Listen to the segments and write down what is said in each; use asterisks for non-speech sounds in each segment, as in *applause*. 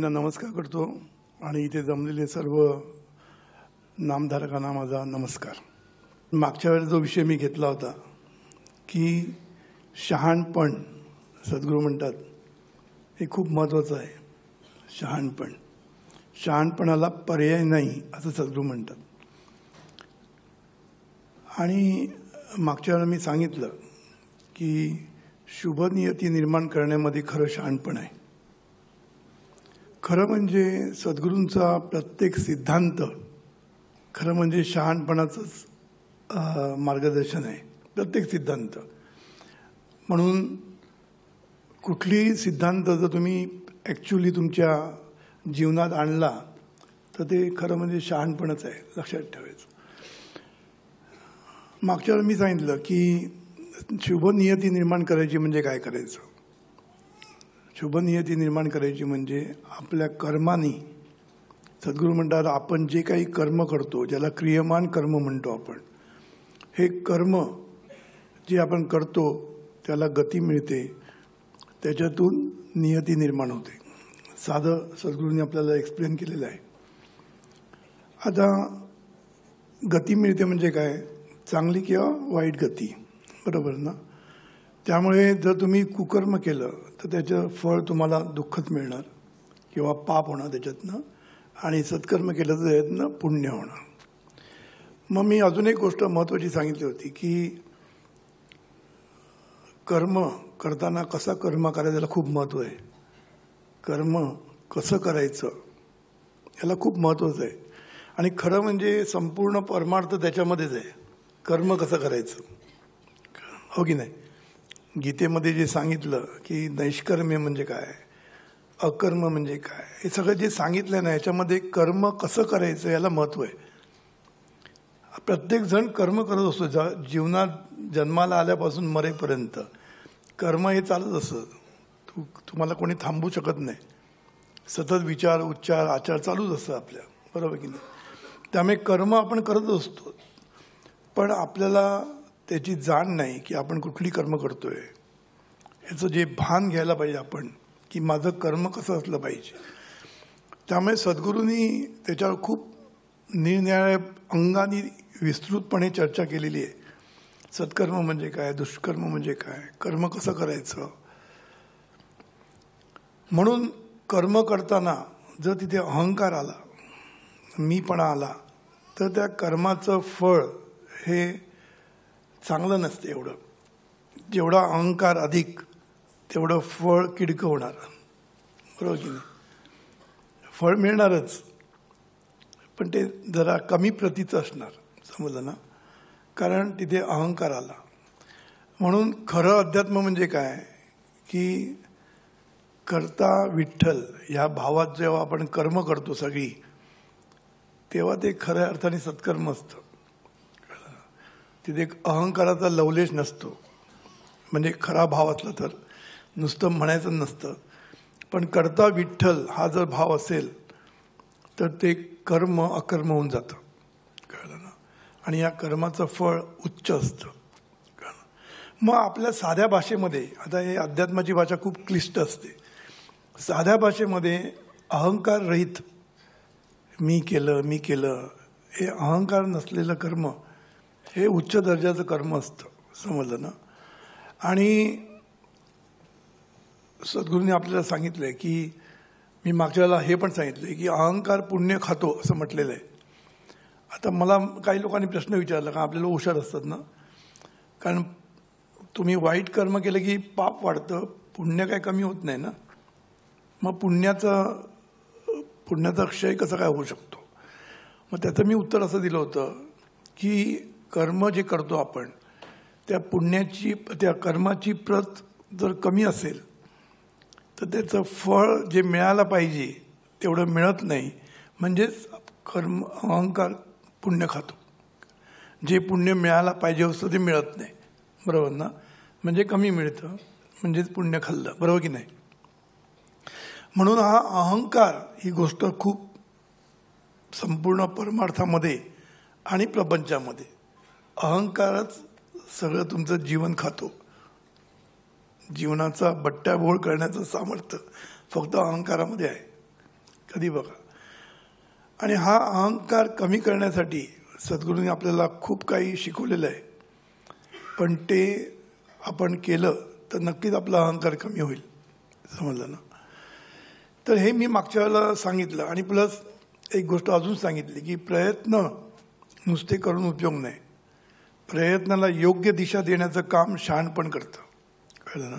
ताईंना नमस्कार करतो आणि इथे जमलेले सर्व नामधारकांना माझा नमस्कार मागच्या वेळेस जो विषय मी घेतला होता की शहाणपण सद्गुरू म्हणतात हे खूप महत्त्वाचं आहे शहाणपण शहाणपणाला पर्याय नाही असं सद्गुरू म्हणतात आणि मागच्या वेळेला मी सांगितलं की शुभनियती निर्माण करण्यामध्ये खरं शहाणपण आहे खरं म्हणजे सद्गुरूंचा प्रत्येक सिद्धांत खरं म्हणजे शहाणपणाचंच मार्गदर्शन आहे प्रत्येक सिद्धांत म्हणून कुठलीही सिद्धांत जर तुम्ही ॲक्च्युली तुमच्या जीवनात आणला तर ते खरं म्हणजे शहाणपणच आहे लक्षात ठेवायचं मागच्या वेळेला मी सांगितलं की शुभनियती निर्माण करायची म्हणजे काय करायचं शुभनियती निर्माण करायची म्हणजे आपल्या कर्माने सद्गुरू म्हणतात आपण जे काही कर्म करतो ज्याला क्रियमान कर्म म्हणतो आपण हे कर्म जे आपण करतो त्याला गती मिळते त्याच्यातून नियती निर्माण होते साधं सद्गुरूंनी आपल्याला एक्सप्लेन केलेलं आहे आता गती मिळते म्हणजे काय चांगली किंवा वाईट गती बरोबर ना त्यामुळे जर तुम्ही कुकर्म केलं तर त्याचं फळ तुम्हाला दुःखच मिळणार किंवा पाप होणार त्याच्यातनं आणि सत्कर्म केलं तर त्याच्यातनं पुण्य होणार मग मी अजून एक गोष्ट महत्त्वाची सांगितली होती की कर्म करताना कसा कर्म करायचं याला खूप महत्त्व आहे कर्म कसं करायचं याला खूप महत्त्वाचं आहे आणि खरं म्हणजे संपूर्ण परमार्थ त्याच्यामध्येच आहे कर्म कसं करायचं हो की नाही गीतेमध्ये जे सांगितलं की नैष्कर्म्य म्हणजे काय अकर्म म्हणजे काय हे सगळं जे सांगितलं ना याच्यामध्ये कर्म कसं करायचं याला महत्व आहे प्रत्येक जण कर्म करत असतो ज जीवनात जन्माला आल्यापासून मरेपर्यंत कर्म हे चालत असतं तू तुम्हाला कोणी थांबू शकत नाही सतत विचार उच्चार आचार चालूच असतं आपल्या बरोबर की नाही त्यामुळे कर्म आपण करत असतो पण आपल्याला त्याची जाण नाही की आपण कुठली कर्म करतोय आहे याचं जे भान घ्यायला पाहिजे आपण की माझं कर्म कसं असलं पाहिजे त्यामुळे सद्गुरूंनी त्याच्यावर खूप निरनिराळ्या अंगाने विस्तृतपणे चर्चा केलेली आहे सत्कर्म म्हणजे काय दुष्कर्म म्हणजे काय कर्म कसं करायचं म्हणून कर्म करताना जर तिथे अहंकार आला मीपणा आला तर त्या कर्माचं फळ हे चांगलं नसतं एवढं जेवढा अहंकार अधिक तेवढं फळ किडकं होणार बरोबर की नाही फळ मिळणारच पण ते जरा कमी प्रतीचं असणार समजलं ना कारण तिथे अहंकार आला म्हणून खरं अध्यात्म म्हणजे काय की करता विठ्ठल ह्या भावात जेव्हा आपण कर्म करतो सगळी तेव्हा ते खऱ्या अर्थाने सत्कर्म असतं तिथे एक अहंकाराचा लवलेश नसतो म्हणजे खरा भाव असला तर नुसतं म्हणायचं नसतं पण करता विठ्ठल हा जर भाव असेल तर ते कर्म अकर्म होऊन जातं कळलं ना आणि या कर्माचं फळ उच्च असतं कळलं मग आपल्या साध्या भाषेमध्ये आता हे अध्यात्माची भाषा खूप क्लिष्ट असते साध्या भाषेमध्ये अहंकार रहित मी केलं मी केलं हे अहंकार नसलेलं कर्म हे उच्च दर्जाचं कर्म असतं समजलं ना आणि सद्गुरूंनी आपल्याला सांगितलं आहे की मी मागच्या हे पण सांगितलं आहे की अहंकार पुण्य खातो असं म्हटलेलं आहे आता मला काही लोकांनी प्रश्न विचारला का आपल्याला हुशार असतात ना कारण तुम्ही वाईट कर्म केलं की पाप वाढतं पुण्य काय कमी होत नाही ना मग पुण्याचं पुण्याचा क्षय कसा काय होऊ शकतो मग त्याचं मी उत्तर असं दिलं होतं की कर्म जे करतो आपण त्या पुण्याची त्या कर्माची प्रत जर कमी असेल तर त्याचं फळ जे मिळालं पाहिजे तेवढं मिळत नाही म्हणजेच कर्म अहंकार पुण्य खातो जे पुण्य मिळायला पाहिजे असतं ते मिळत नाही बरोबर ना म्हणजे कमी मिळतं म्हणजेच पुण्य खाल्लं बरोबर की नाही म्हणून हा अहंकार ही गोष्ट खूप संपूर्ण परमार्थामध्ये आणि प्रपंचामध्ये अहंकारच सगळं तुमचं जीवन खातो जीवनाचा बट्ट्याबोळ करण्याचं सामर्थ्य फक्त अहंकारामध्ये आहे कधी बघा आणि हा अहंकार कमी करण्यासाठी सद्गुरूंनी आपल्याला खूप काही शिकवलेलं आहे पण ते आपण केलं तर नक्कीच आपला अहंकार कमी होईल समजलं ना तर हे मी मागच्या वेळेला सांगितलं आणि प्लस एक गोष्ट अजून सांगितली की प्रयत्न नुसते करून उपयोग नाही प्रयत्नाला योग्य दिशा देण्याचं काम शहाणपण करतं कळलं ना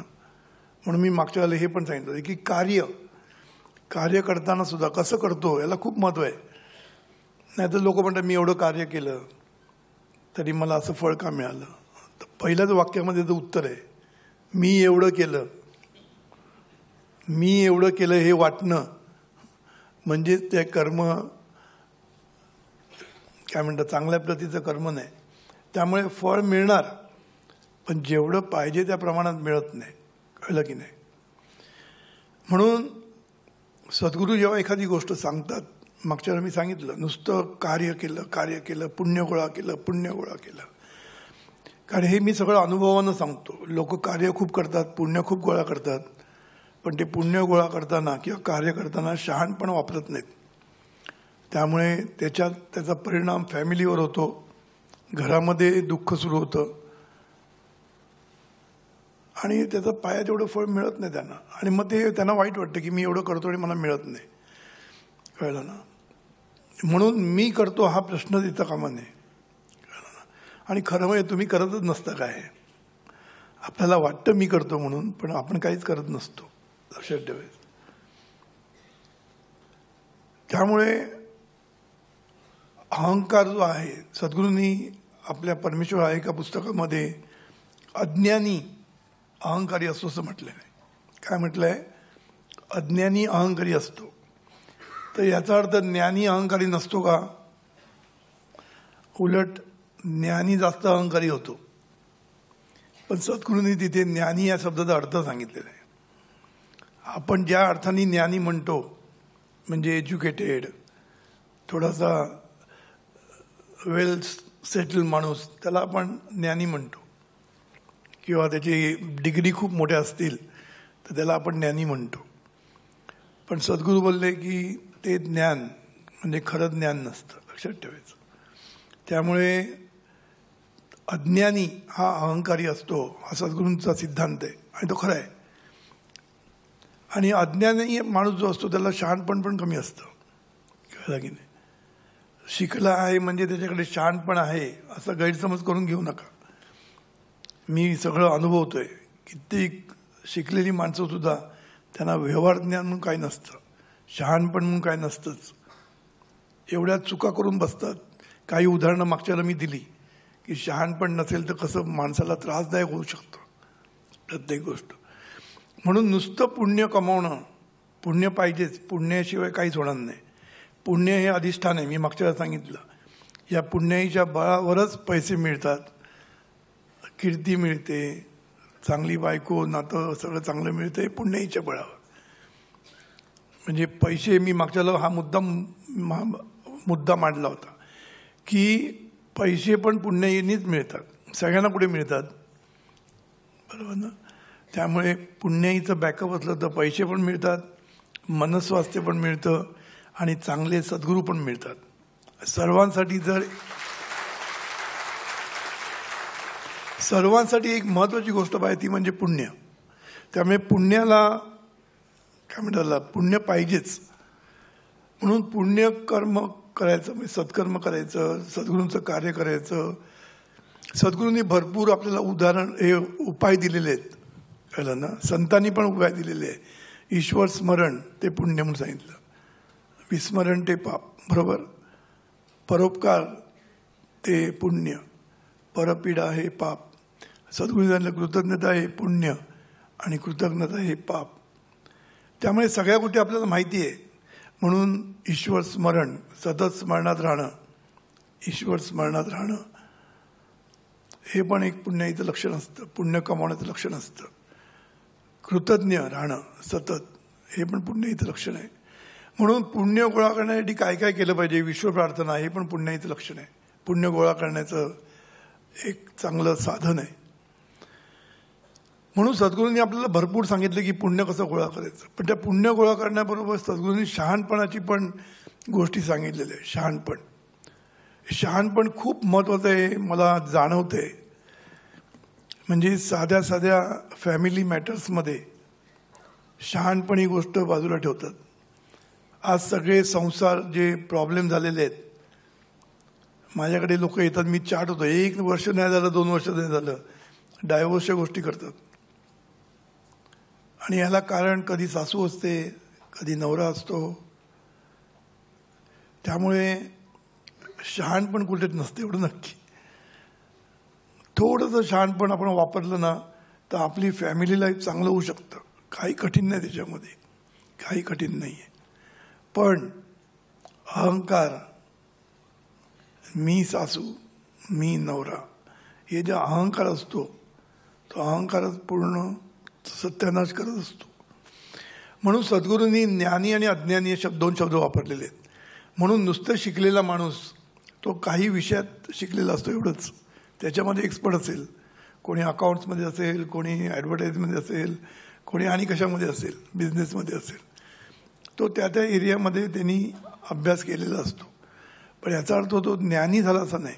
म्हणून मी मागच्या वेळेला हे पण सांगितलं की कार्य कार्य करताना सुद्धा कसं करतो याला खूप महत्त्व आहे नाहीतर लोक म्हणतात मी एवढं कार्य केलं तरी मला असं फळ का मिळालं तर पहिल्याच वाक्यामध्ये जे उत्तर आहे मी एवढं केलं मी एवढं केलं हे वाटणं म्हणजे ते कर्म काय म्हणतात चांगल्या प्रतीचं कर्म नाही त्यामुळे फळ मिळणार पण जेवढं पाहिजे त्या प्रमाणात मिळत नाही कळलं की नाही म्हणून सद्गुरू जेव्हा एखादी गोष्ट सांगतात मागच्या मी सांगितलं नुसतं कार्य केलं कार्य केलं पुण्य गोळा केलं पुण्य गोळा केलं कारण हे मी सगळं अनुभवानं सांगतो लोक कार्य खूप करतात पुण्य खूप गोळा करतात पण ते पुण्य गोळा करताना किंवा कार्य करताना शहाणपण वापरत नाहीत त्यामुळे त्याच्यात त्याचा परिणाम फॅमिलीवर होतो घरामध्ये दुःख सुरू होतं आणि त्याचं पाया एवढं फळ मिळत नाही त्यांना आणि मग ते त्यांना वाईट वाटतं की मी एवढं करतो आणि मला मिळत नाही कळलं ना म्हणून मी करतो हा प्रश्न देता कामा नये कळलं ना आणि खरं म्हणजे तुम्ही करतच नसता काय आपल्याला वाटतं मी करतो म्हणून पण आपण काहीच करत नसतो लक्षात ठेवे त्यामुळे अहंकार जो आहे सद्गुरूंनी आपल्या परमेश्वर आहे एका पुस्तकामध्ये अज्ञानी अहंकारी असतो असं म्हटलेलं आहे काय म्हटलं आहे अज्ञानी अहंकारी असतो तर याचा अर्थ ज्ञानी अहंकारी नसतो का उलट ज्ञानी जास्त अहंकारी होतो पण सद्गुरूंनी तिथे ज्ञानी या शब्दाचा अर्थ सांगितलेला आहे आपण ज्या अर्थाने ज्ञानी म्हणतो म्हणजे एज्युकेटेड थोडासा वेल्थ सेटल माणूस त्याला आपण ज्ञानी म्हणतो किंवा त्याची डिग्री खूप मोठ्या असतील तर त्याला आपण ज्ञानी म्हणतो पण सद्गुरू बोलले की ते ज्ञान म्हणजे खरं ज्ञान नसतं लक्षात ठेवायचं त्यामुळे अज्ञानी हा अहंकारी असतो हा सद्गुरूंचा सिद्धांत आहे आणि तो खरा आहे आणि अज्ञानी माणूस जो असतो त्याला शहाणपण पण कमी असतं कळलं की नाही शिकला आहे म्हणजे त्याच्याकडे शहाणपण आहे असं गैरसमज करून घेऊ नका मी सगळं अनुभवतो आहे कित्येक शिकलेली माणसंसुद्धा त्यांना व्यवहार ज्ञान म्हणून काय नसतं शहाणपण म्हणून काय नसतंच एवढ्या चुका करून बसतात काही उदाहरणं मागच्याला मी दिली की शहाणपण नसेल तर कसं माणसाला त्रासदायक होऊ शकतो प्रत्येक गोष्ट म्हणून नुसतं पुण्य कमावणं पुण्य पाहिजेच पुण्याशिवाय काहीच होणार नाही पुण्य हे अधिष्ठान आहे मी मागच्या सांगितलं या पुण्याईच्या बळावरच पैसे मिळतात कीर्ती मिळते चांगली बायको नातं सगळं चांगलं मिळतं हे पुण्याईच्या बळावर म्हणजे पैसे मी मागच्याला हा मुद्दा मुद्दा मांडला होता की पैसे पण पुण्याईनीच मिळतात सगळ्यांना कुठे मिळतात बरोबर ना त्यामुळे पुण्याईचं बॅकअप असलं तर पैसे पण मिळतात मनस्वास्थ्य पण मिळतं आणि चांगले सद्गुरू पण मिळतात सर्वांसाठी जर सर्वांसाठी एक महत्त्वाची गोष्ट पाहिजे ती म्हणजे पुण्य त्यामुळे पुण्याला काय म्हणतात पुण्य पाहिजेच म्हणून पुण्य कर्म करायचं म्हणजे सत्कर्म करायचं सद्गुरूंचं कार्य करायचं सद्गुरूंनी भरपूर आपल्याला उदाहरण हे उपाय दिलेले आहेत कळलं ना संतांनी पण उपाय दिलेले आहे ईश्वर स्मरण ते पुण्य म्हणून सांगितलं विस्मरण ते पाप बरोबर परोपकार ते पुण्य परपीडा हे पाप सद्गुरुजांना कृतज्ञता हे पुण्य आणि कृतज्ञता हे पाप त्यामुळे सगळ्या गोष्टी आपल्याला माहिती आहे म्हणून ईश्वर स्मरण सतत स्मरणात राहणं ईश्वर स्मरणात राहणं हे पण एक पुण्याचं लक्षण असतं पुण्य कमावण्याचं लक्षण असतं कृतज्ञ राहणं सतत हे पण पुण्याचं लक्षण आहे म्हणून पुण्य गोळा करण्यासाठी काय काय केलं पाहिजे विश्व प्रार्थना हे पण पुण्याचं लक्षण आहे पुण्य गोळा करण्याचं एक चांगलं साधन आहे म्हणून सद्गुरूंनी आपल्याला भरपूर सांगितलं की पुण्य कसं गोळा करायचं पण त्या पुण्य गोळा करण्याबरोबर सद्गुरूंनी शहाणपणाची पण गोष्टी सांगितलेल्या आहे शहाणपण शहाणपण खूप महत्त्वाचं आहे मला जाणवते म्हणजे साध्या साध्या फॅमिली मॅटर्समध्ये शहाणपण ही गोष्ट बाजूला ठेवतात आज सगळे संसार जे प्रॉब्लेम झालेले आहेत माझ्याकडे लोक येतात मी चाट होतो एक वर्ष नाही झालं दोन वर्ष नाही झालं डायव्होर्सच्या गोष्टी करतात आणि याला कारण कधी सासू असते कधी नवरा असतो त्यामुळे शहाणपण कुठेच नसते एवढं नक्की थोडंसं शहाणपण आपण वापरलं ना तर आपली फॅमिली लाईफ चांगलं होऊ शकतं काही कठीण नाही त्याच्यामध्ये काही कठीण नाही आहे पण अहंकार मी सासू मी नवरा हे जे अहंकार असतो तो अहंकारच पूर्ण सत्यानाश करत असतो म्हणून सद्गुरूंनी ज्ञानी आणि अज्ञानी शब्द दोन शब्द वापरलेले आहेत म्हणून नुसतं शिकलेला माणूस तो काही विषयात शिकलेला असतो एवढंच त्याच्यामध्ये एक्सपर्ट असेल कोणी अकाउंट्समध्ये असेल कोणी ॲडव्हर्टाईजमध्ये असेल कोणी आणि कशामध्ये असेल बिझनेसमध्ये असेल तो त्या त्या एरियामध्ये त्यांनी अभ्यास केलेला असतो पण याचा अर्थ तो ज्ञानी झाला असा नाही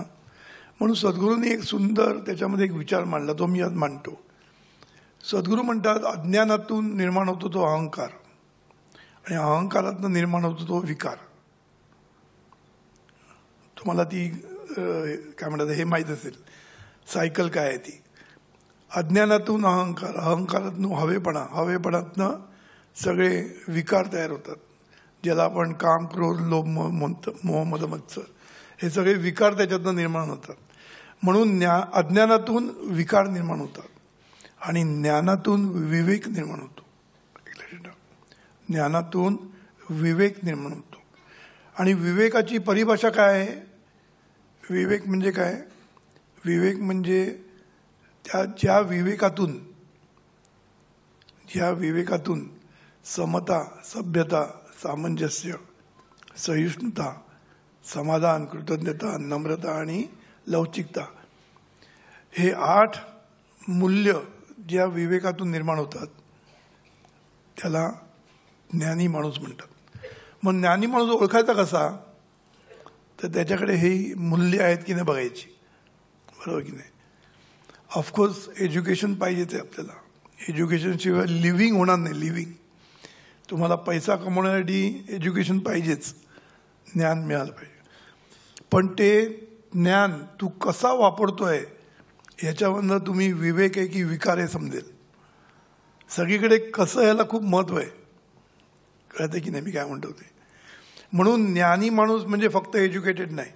म्हणून सद्गुरूंनी एक सुंदर त्याच्यामध्ये एक विचार मांडला तो मी आज मांडतो सद्गुरू म्हणतात अज्ञानातून निर्माण होतो तो अहंकार आणि अहंकारातून निर्माण होतो तो विकार तुम्हाला ती काय म्हणतात हे माहीत असेल सायकल काय आहे ती अज्ञानातून अहंकार अहंकारातून हवेपणा हवेपणातनं सगळे विकार तयार होतात ज्याला आपण काम क्रोध लोभ म्हणतो मोहमद मत्सर हे सगळे विकार त्याच्यातनं निर्माण होतात म्हणून ज्ञा अज्ञानातून विकार निर्माण होतात आणि ज्ञानातून विवेक निर्माण होतो ज्ञानातून विवेक निर्माण होतो आणि विवेकाची परिभाषा काय आहे विवेक म्हणजे काय विवेक म्हणजे त्या ज्या विवेकातून ज्या विवेकातून समता सभ्यता सामंजस्य सहिष्णुता समाधान कृतज्ञता नम्रता आणि लवचिकता हे आठ मूल्य ज्या विवेकातून निर्माण होतात त्याला ज्ञानी माणूस म्हणतात मग ज्ञानी माणूस ओळखायचा कसा तर त्याच्याकडे हे मूल्य आहेत की नाही बघायची बरोबर की नाही ऑफकोर्स एज्युकेशन पाहिजे ते आपल्याला एज्युकेशनशिवाय लिव्हिंग होणार नाही लिव्हिंग तुम्हाला पैसा कमवण्यासाठी एज्युकेशन पाहिजेच ज्ञान मिळालं पाहिजे पण ते ज्ञान तू कसा वापरतो आहे ह्याच्यामधनं तुम्ही विवेक आहे की विकार आहे समजेल सगळीकडे कसं याला खूप महत्त्व आहे कळतं की नाही मी काय म्हणतो ते म्हणून ज्ञानी माणूस म्हणजे फक्त एज्युकेटेड नाही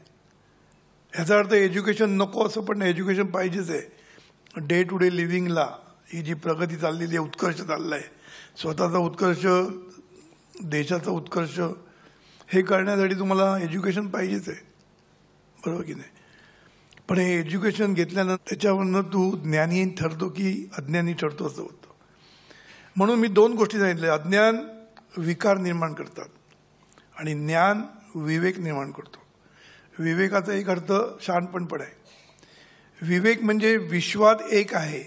ह्याचा अर्थ एज्युकेशन नको असं पण एज्युकेशन पाहिजेच आहे डे टू डे लिव्हिंगला ही जी प्रगती चाललेली आहे उत्कर्ष चालला आहे स्वतःचा उत्कर्ष देशाचा उत्कर्ष हे करण्यासाठी तुम्हाला एज्युकेशन पाहिजेच आहे बरोबर की नाही पण हे एज्युकेशन घेतल्यानंतर त्याच्यावरनं तू ज्ञानी ठरतो की अज्ञानी ठरतो असं होतं म्हणून मी दोन गोष्टी सांगितल्या अज्ञान विकार निर्माण करतात आणि ज्ञान विवेक निर्माण करतो विवेकाचा एक अर्थ शहाणपणपण आहे विवेक म्हणजे विश्वात एक आहे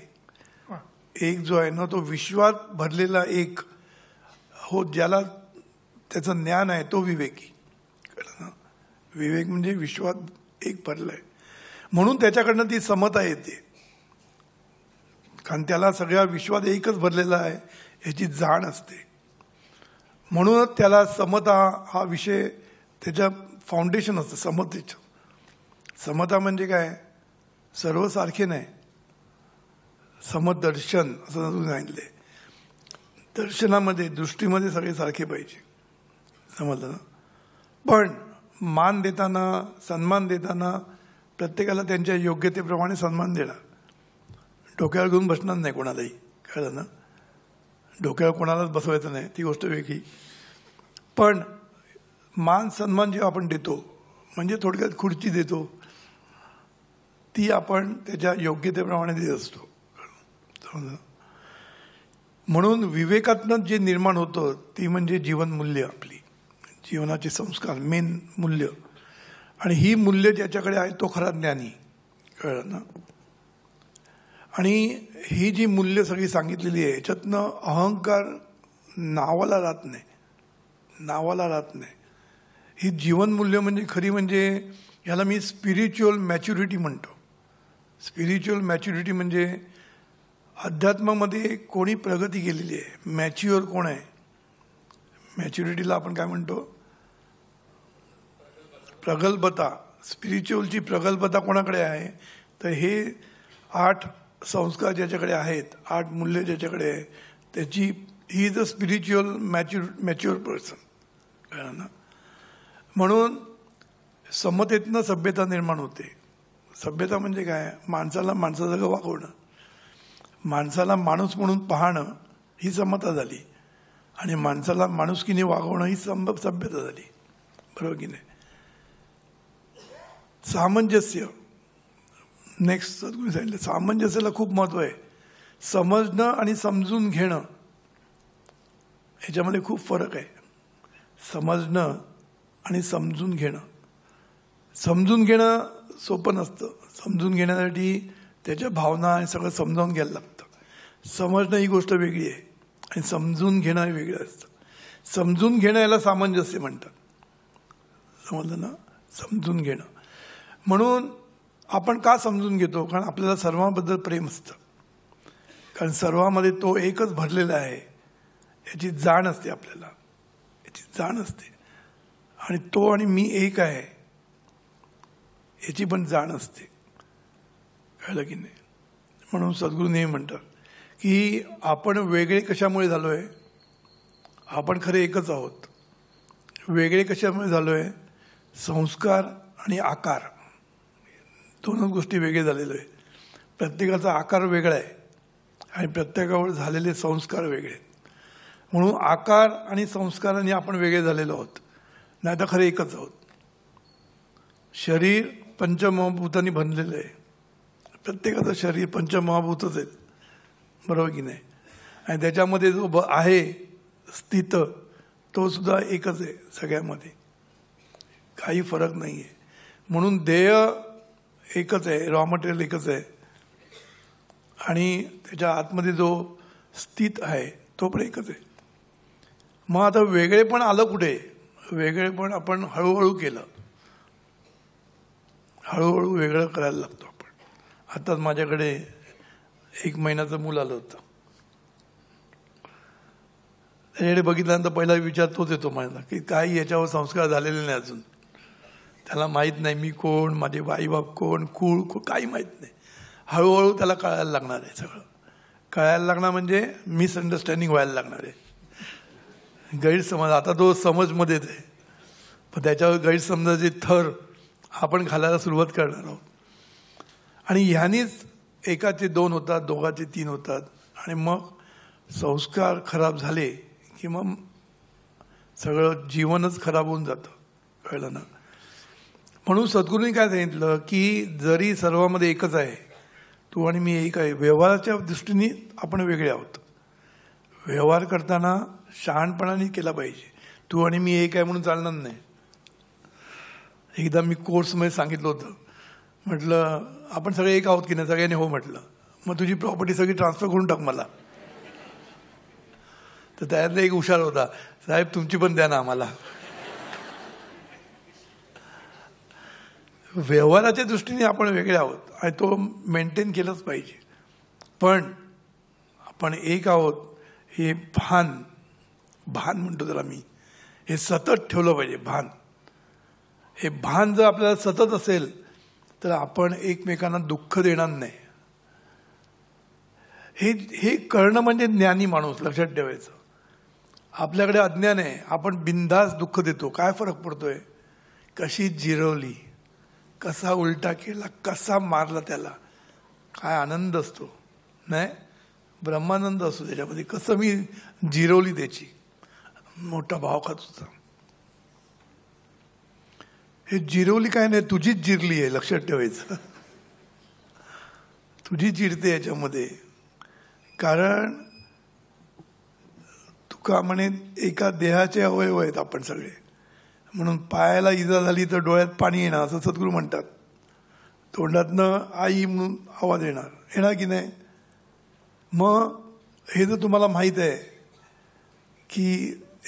एक जो आहे ना तो विश्वात भरलेला एक हो ज्याला त्याचं ज्ञान आहे तो विवेकी ना विवेक म्हणजे विश्वात एक भरला आहे म्हणून त्याच्याकडनं ती समता येते कारण त्याला सगळ्या विश्वात एकच भरलेला आहे ह्याची जाण असते म्हणूनच त्याला समता हा विषय त्याच्या फाउंडेशन असतं समतेचं समता म्हणजे काय सर्व सारखे नाही समदर्शन असं अजून सांगितले दर्शनामध्ये दृष्टीमध्ये सगळे सारखे पाहिजे समजलं ना पण मान देताना सन्मान देताना प्रत्येकाला त्यांच्या योग्यतेप्रमाणे सन्मान देणार डोक्यावर घेऊन बसणार नाही कोणालाही कळलं ना डोक्यावर कोणालाच बसवायचं नाही ती गोष्ट वेगळी पण मान सन्मान जेव्हा आपण देतो म्हणजे थोडक्यात खुर्ची देतो ती आपण त्याच्या योग्यतेप्रमाणे देत असतो कळलं म्हणून विवेकातनं जे निर्माण होतं ती म्हणजे जीवनमूल्य आपली जीवनाचे संस्कार मेन मूल्य आणि ही मूल्य ज्याच्याकडे आहे तो खरा ज्ञानी कळलं ना आणि ही जी मूल्य सगळी सांगितलेली आहे याच्यातनं अहंकार नावाला राहत नाही नावाला राहत नाही ही जीवनमूल्य म्हणजे खरी म्हणजे ह्याला मी स्पिरिच्युअल मॅच्युरिटी म्हणतो स्पिरिच्युअल मॅच्युरिटी म्हणजे अध्यात्मामध्ये कोणी प्रगती केलेली आहे मॅच्युअर कोण आहे मॅच्युरिटीला आपण काय म्हणतो प्रगल्भता स्पिरिच्युअलची प्रगल्भता कोणाकडे आहे तर हे आठ संस्कार ज्याच्याकडे आहेत आठ मूल्य ज्याच्याकडे आहे त्याची ही is a spiritual mature mature person कळलं ना म्हणून समतेतनं सभ्यता निर्माण होते सभ्यता म्हणजे काय माणसाला माणसाजगं वागवणं माणसाला माणूस म्हणून पाहणं ही समता झाली आणि माणसाला माणुसकीने वागवणं ही संभ सभ्यता झाली बरोबर की नाही सामंजस्य नेक्स्ट तुम्ही सांगितलं सामंजस्याला खूप महत्त्व आहे समजणं आणि समजून घेणं ह्याच्यामध्ये खूप फरक आहे समजणं आणि समजून घेणं समजून घेणं सोपं नसतं समजून घेण्यासाठी त्याच्या भावना हे सगळं समजावून घ्यायला लागतं समजणं ही गोष्ट वेगळी आहे आणि समजून घेणं हे वेगळं असतं समजून घेणं याला सामंजस्य म्हणतात समजलं ना समजून घेणं म्हणून आपण का समजून घेतो कारण आपल्याला सर्वांबद्दल प्रेम असतं कारण सर्वामध्ये तो एकच भरलेला आहे याची जाण असते आपल्याला याची जाण असते आणि तो आणि मी एक आहे याची पण जाण असते कळलं की नाही म्हणून सद्गुरू नेहमी म्हणतात की आपण वेगळे कशामुळे झालो आहे आपण खरे एकच आहोत वेगळे कशामुळे झालो आहे संस्कार आणि आकार दोनच गोष्टी वेगळे झालेलो आहे प्रत्येकाचा आकार वेगळा आहे आणि प्रत्येकावर झालेले संस्कार वेगळे म्हणून आकार आणि संस्काराने आपण वेगळे झालेलो आहोत नाही खरे एकच आहोत शरीर पंचमहाभूतांनी बनलेलं आहे प्रत्येकाचं शरीर पंचमहाभूतच आहे बरोबर की नाही आणि त्याच्यामध्ये जो ब आहे स्थित तो सुद्धा एकच आहे सगळ्यामध्ये काही फरक नाही आहे म्हणून ध्येय एकच आहे रॉ मटेरियल एकच आहे आणि त्याच्या आतमध्ये जो स्थित आहे तो पण एकच आहे मग आता पण आलं कुठे वेगळे पण आपण हळूहळू केलं हळूहळू वेगळं करायला लागतो आपण आताच माझ्याकडे एक महिन्याचं मूल आलं होतं त्याच्याकडे बघितल्यानंतर पहिला विचार तोच येतो माझा की काही याच्यावर संस्कार झालेले नाही अजून त्याला माहीत नाही मी कोण माझे बाईबाप कोण कुळ काही माहीत नाही हळूहळू त्याला कळायला लागणार आहे सगळं कळायला लागणार म्हणजे मिसअंडरस्टँडिंग व्हायला लागणार आहे गैरसमज आता तो समजमध्येच आहे पण त्याच्यावर गैरसमजाचे थर आपण घालायला सुरुवात करणार आहोत आणि ह्यानीच एकाचे दोन होतात दोघाचे तीन होतात आणि मग संस्कार खराब झाले की मग सगळं जीवनच खराब होऊन जातं कळलं ना म्हणून सद्गुरूंनी काय सांगितलं की जरी सर्वामध्ये एकच आहे तू आणि मी एक आहे व्यवहाराच्या दृष्टीने आपण वेगळे आहोत व्यवहार करताना शहाणपणाने केला पाहिजे तू आणि मी एक आहे म्हणून चालणार नाही एकदा मी कोर्समध्ये सांगितलं होतं म्हटलं आपण सगळे एक आहोत की नाही सगळ्यांनी हो म्हटलं मग तुझी प्रॉपर्टी सगळी ट्रान्सफर करून टाक मला तर त्यातला एक हुशार होता साहेब तुमची पण द्या ना आम्हाला व्यवहाराच्या दृष्टीने आपण वेगळे आहोत आणि तो मेंटेन केलाच पाहिजे पण आपण एक आहोत हे भान भान म्हणतो त्याला मी हे सतत ठेवलं पाहिजे भान हे भान जर आपल्याला सतत असेल तर आपण एकमेकांना दुःख देणार नाही हे हे करणं म्हणजे ज्ञानी माणूस लक्षात ठेवायचं आपल्याकडे अज्ञान आहे आपण बिंदास दुःख देतो काय फरक पडतोय कशी जिरवली कसा उलटा केला कसा मारला त्याला काय आनंद असतो नाही ब्रह्मानंद असतो त्याच्यामध्ये कसं मी जिरवली त्याची मोठा भाव खात होता हे जिरवली काय नाही तुझीच जिरली आहे लक्षात ठेवायचं तुझी जिरते याच्यामध्ये कारण तुका म्हणे एका देहाचे अवयव आहेत आपण सगळे म्हणून पायाला इजा झाली तर डोळ्यात पाणी येणार असं सद्गुरू म्हणतात तोंडातनं आई म्हणून आवाज येणार येणार की नाही मग हे जर तुम्हाला माहीत आहे की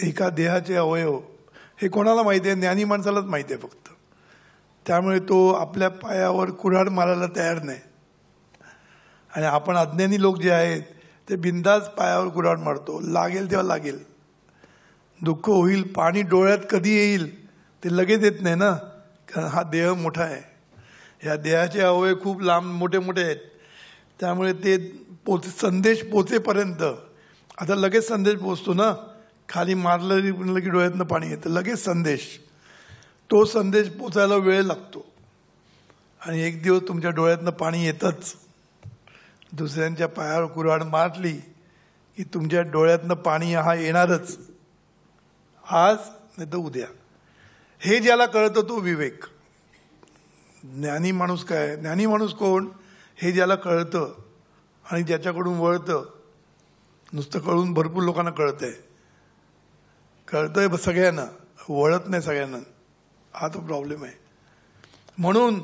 एका देहाचे अवयव हे कोणाला माहिती आहे ज्ञानी माणसालाच माहिती आहे फक्त त्यामुळे तो आपल्या पायावर कुऱ्हाड मारायला तयार नाही आणि आपण अज्ञानी लोक जे आहेत ते बिंदाच पायावर कुऱ्हाड मारतो लागेल तेव्हा लागेल दुःख होईल पाणी डोळ्यात कधी येईल ते लगेच येत नाही ना कारण हा देह मोठा आहे ह्या देहाचे अवयव खूप लांब मोठे मोठे आहेत त्यामुळे ते पोच संदेश पोचेपर्यंत आता लगेच संदेश पोचतो ना खाली मारलं की डोळ्यातनं पाणी येतं लगेच संदेश तो संदेश पोचायला वेळ लागतो आणि एक दिवस तुमच्या डोळ्यातनं पाणी येतंच दुसऱ्यांच्या पायावर कुऱ्हाड मारली की तुमच्या डोळ्यातनं पाणी हा येणारच आज नाही तर उद्या हे ज्याला कळतं तो विवेक ज्ञानी माणूस काय ज्ञानी माणूस कोण हे ज्याला कळतं आणि ज्याच्याकडून वळतं नुसतं कळून भरपूर लोकांना कळतंय आहे सगळ्यांना वळत नाही सगळ्यांना हा तो प्रॉब्लेम आहे म्हणून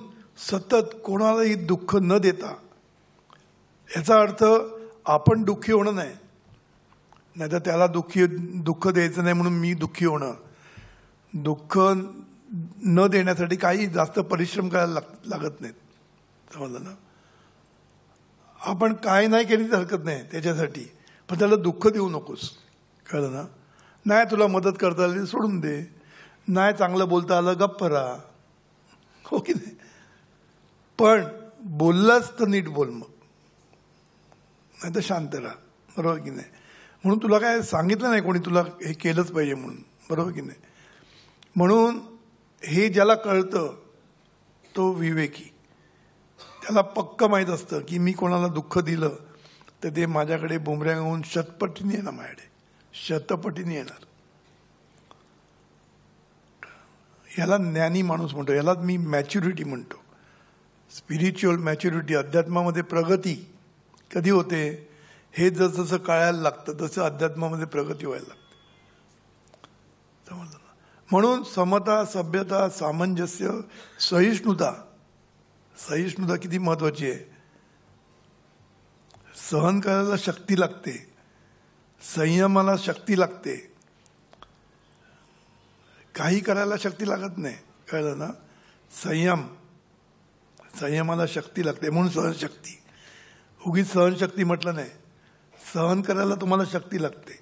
सतत कोणालाही दुःख न देता याचा अर्थ आपण दुःखी होणं नाही नाही तर त्याला दुःखी दुःख द्यायचं नाही म्हणून मी दुःखी होणं दुःख न देण्यासाठी काही जास्त परिश्रम करायला लाग लागत नाहीत समजा ना आपण काय नाही केली हरकत नाही त्याच्यासाठी पण त्याला दुःख देऊ नकोस कळलं ना नाही तुला मदत करता आली सोडून दे नाही चांगलं बोलता आलं गप्प राहा हो की नाही पण बोललंच तर नीट बोल मग नाही तर शांत राहा बरोबर की नाही म्हणून तुला काय सांगितलं नाही कोणी तुला हे केलंच पाहिजे म्हणून बरोबर की नाही म्हणून हे ज्याला कळतं तो विवेकी त्याला पक्क माहीत असतं की मी कोणाला दुःख दिलं तर ते माझ्याकडे बोंबऱ्या घेऊन शतपटीने येणार माझ्याकडे शतपटीने येणार याला ज्ञानी माणूस म्हणतो याला मी मॅच्युरिटी म्हणतो स्पिरिच्युअल मॅच्युरिटी अध्यात्मामध्ये प्रगती कधी होते हे जसं कळायला लागतं तसं अध्यात्मामध्ये प्रगती व्हायला लागते समजलं म्हणून समता सभ्यता सामंजस्य सहिष्णुता सहिष्णुता किती महत्त्वाची आहे सहन करायला शक्ती लागते संयमाला शक्ती लागते काही करायला शक्ती लागत नाही कळलं ना संयम संयमाला शक्ती लागते म्हणून सहनशक्ती उगीच सहनशक्ती म्हटलं नाही सहन करायला तुम्हाला शक्ती लागते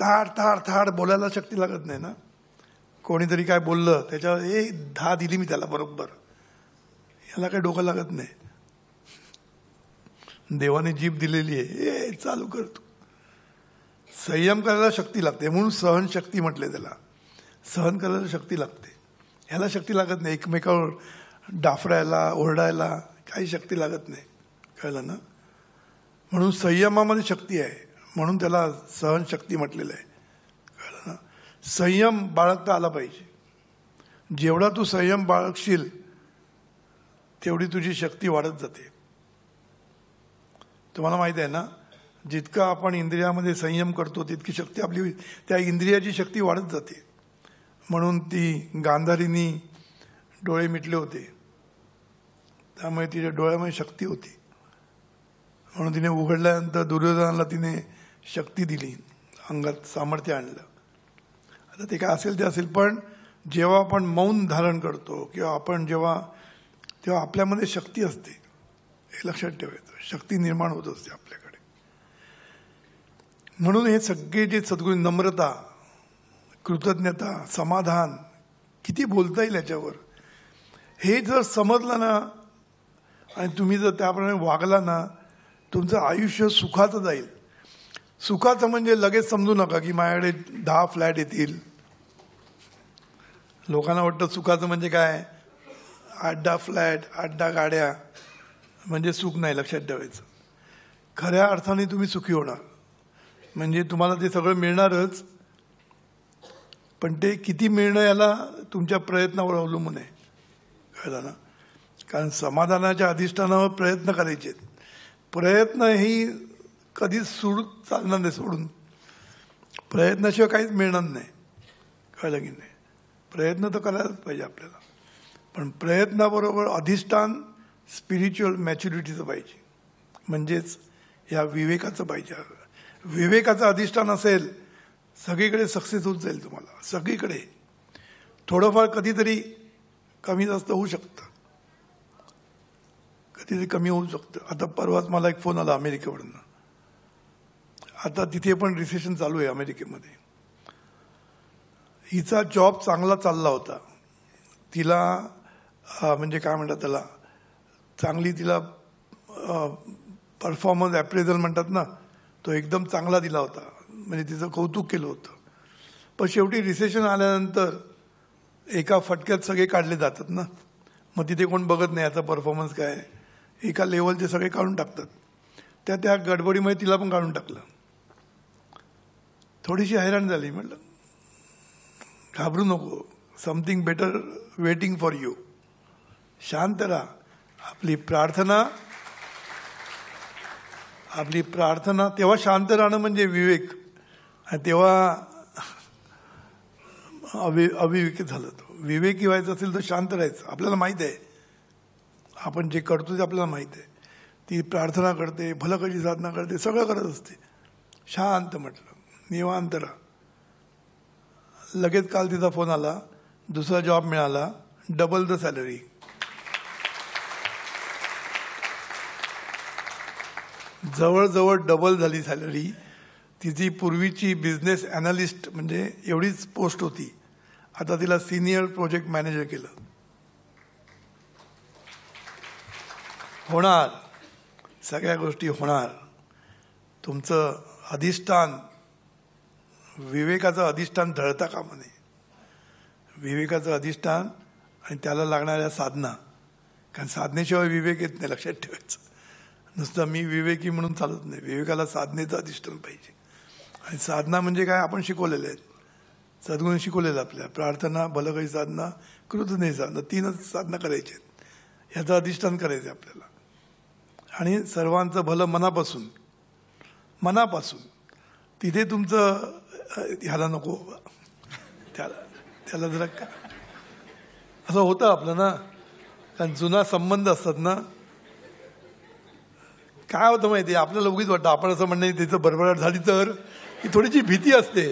ताड ताड थाड बोलायला शक्ती लागत नाही ना कोणीतरी काय बोललं त्याच्यावर ए धा दिली मी त्याला बरोबर याला काय डोकं लागत नाही देवाने जीभ दिलेली आहे ए चालू करतो संयम करायला शक्ती लागते म्हणून सहनशक्ती म्हटले त्याला सहन करायला शक्ती लागते ह्याला शक्ती लागत नाही एकमेकावर डाफरायला ओरडायला काही शक्ती लागत नाही कळलं ना म्हणून संयमामध्ये शक्ती आहे म्हणून त्याला सहनशक्ती म्हटलेलं आहे कळलं ना संयम बाळगता आला पाहिजे जेवढा तू संयम बाळगशील तेवढी तुझी शक्ती वाढत जाते तुम्हाला माहीत आहे ना जितका आपण इंद्रियामध्ये संयम करतो तितकी शक्ती आपली त्या इंद्रियाची शक्ती वाढत जाते म्हणून ती गांधारीनी डोळे मिटले होते त्यामुळे तिच्या डोळ्यामध्ये शक्ती होती म्हणून तिने उघडल्यानंतर दुर्योधनाला तिने शक्ती दिली अंगात सामर्थ्य आणलं आता ते काय असेल ते असेल पण जेव्हा आपण मौन धारण करतो किंवा आपण जेव्हा तेव्हा आपल्यामध्ये शक्ती असते हे लक्षात ठेवायचं शक्ती निर्माण होत असते आपल्याकडे म्हणून हे सगळे जे सद्गुरू नम्रता कृतज्ञता समाधान किती बोलता येईल याच्यावर हे जर समजलं ना आणि तुम्ही जर त्याप्रमाणे वागला ना तुमचं आयुष्य सुखाचं जाईल सुखाचं म्हणजे लगेच समजू नका की माझ्याकडे दहा फ्लॅट येतील लोकांना वाटतं सुखाचं म्हणजे काय आठ दहा फ्लॅट आठ दहा गाड्या म्हणजे सुख नाही लक्षात ठेवायचं खऱ्या अर्थाने तुम्ही सुखी होणार म्हणजे तुम्हाला ते सगळं मिळणारच पण ते किती मिळणं याला तुमच्या प्रयत्नावर अवलंबून आहे कळलं ना कारण समाधानाच्या अधिष्ठानावर प्रयत्न करायचे प्रयत्न ही कधीच सोड चालणार नाही सोडून प्रयत्नाशिवाय काहीच मिळणार नाही कळलं की नाही प्रयत्न तर करायलाच पाहिजे आपल्याला पण प्रयत्नाबरोबर अधिष्ठान स्पिरिच्युअल मॅच्युरिटीचं पाहिजे म्हणजेच या विवेकाचं पाहिजे विवेकाचं अधिष्ठान असेल सगळीकडे सक्सेस होत जाईल तुम्हाला सगळीकडे थोडंफार कधीतरी कमी जास्त होऊ शकतं कधीतरी कमी होऊ शकतं आता परवाच मला एक फोन आला अमेरिकेवरनं आता तिथे पण रिसेशन चालू आहे अमेरिकेमध्ये हिचा जॉब चांगला चालला होता तिला म्हणजे काय म्हणतात त्याला चांगली तिला परफॉर्मन्स ॲप्रेझल म्हणतात ना तो एकदम चांगला दिला होता म्हणजे तिचं कौतुक केलं होतं पण शेवटी रिसेशन आल्यानंतर एका फटक्यात सगळे काढले जातात ना मग तिथे कोण बघत नाही याचा परफॉर्मन्स काय एका लेवलचे सगळे काढून टाकतात त्या त्या गडबडीमध्ये तिला पण काढून टाकलं थोडीशी हैराण झाली म्हटलं घाबरू नको something better waiting for you शांत राहा आपली प्रार्थना आपली प्रार्थना तेव्हा शांत राहणं म्हणजे विवेक तेव्हा अवि अविवेकी झालं तो विवेकी व्हायचं असेल तर शांत राहायचं आपल्याला माहीत आहे आपण जे करतो ते आपल्याला माहीत आहे ती प्रार्थना करते फलकाची साधना करते सगळं करत असते शांत म्हटलं निवांत राहा लगेच काल तिचा फोन आला दुसरा जॉब मिळाला डबल द सॅलरी जवळजवळ डबल झाली सॅलरी तिची पूर्वीची बिझनेस ॲनालिस्ट म्हणजे एवढीच पोस्ट होती आता तिला सिनियर प्रोजेक्ट मॅनेजर केलं होणार सगळ्या गोष्टी होणार तुमचं अधिष्ठान विवेकाचं अधिष्ठान ढळता कामा नये विवेकाचं अधिष्ठान आणि त्याला लागणाऱ्या साधना कारण साधनेशिवाय विवेक येत नाही लक्षात ठेवायचं नुसतं मी विवेकी म्हणून चालत नाही विवेकाला साधनेचं अधिष्ठान पाहिजे आणि साधना म्हणजे काय आपण शिकवलेले आहेत सद्गुण शिकवलेलं आपल्या प्रार्थना काही साधना कृतज्ञ साधना तीनच साधना करायची आहेत ह्याचं अधिष्ठान करायचं आहे आपल्याला आणि सर्वांचं भलं मनापासून मनापासून तिथे तुमचं ह्याला नको त्याला त्याला जरा का असं होतं आपलं ना कारण जुना संबंध असतात ना काय होतं माहिती आपल्याला उगीच वाटतं आपण असं म्हणणं त्याचं भरभराट झाली तर ही थोडीशी भीती असते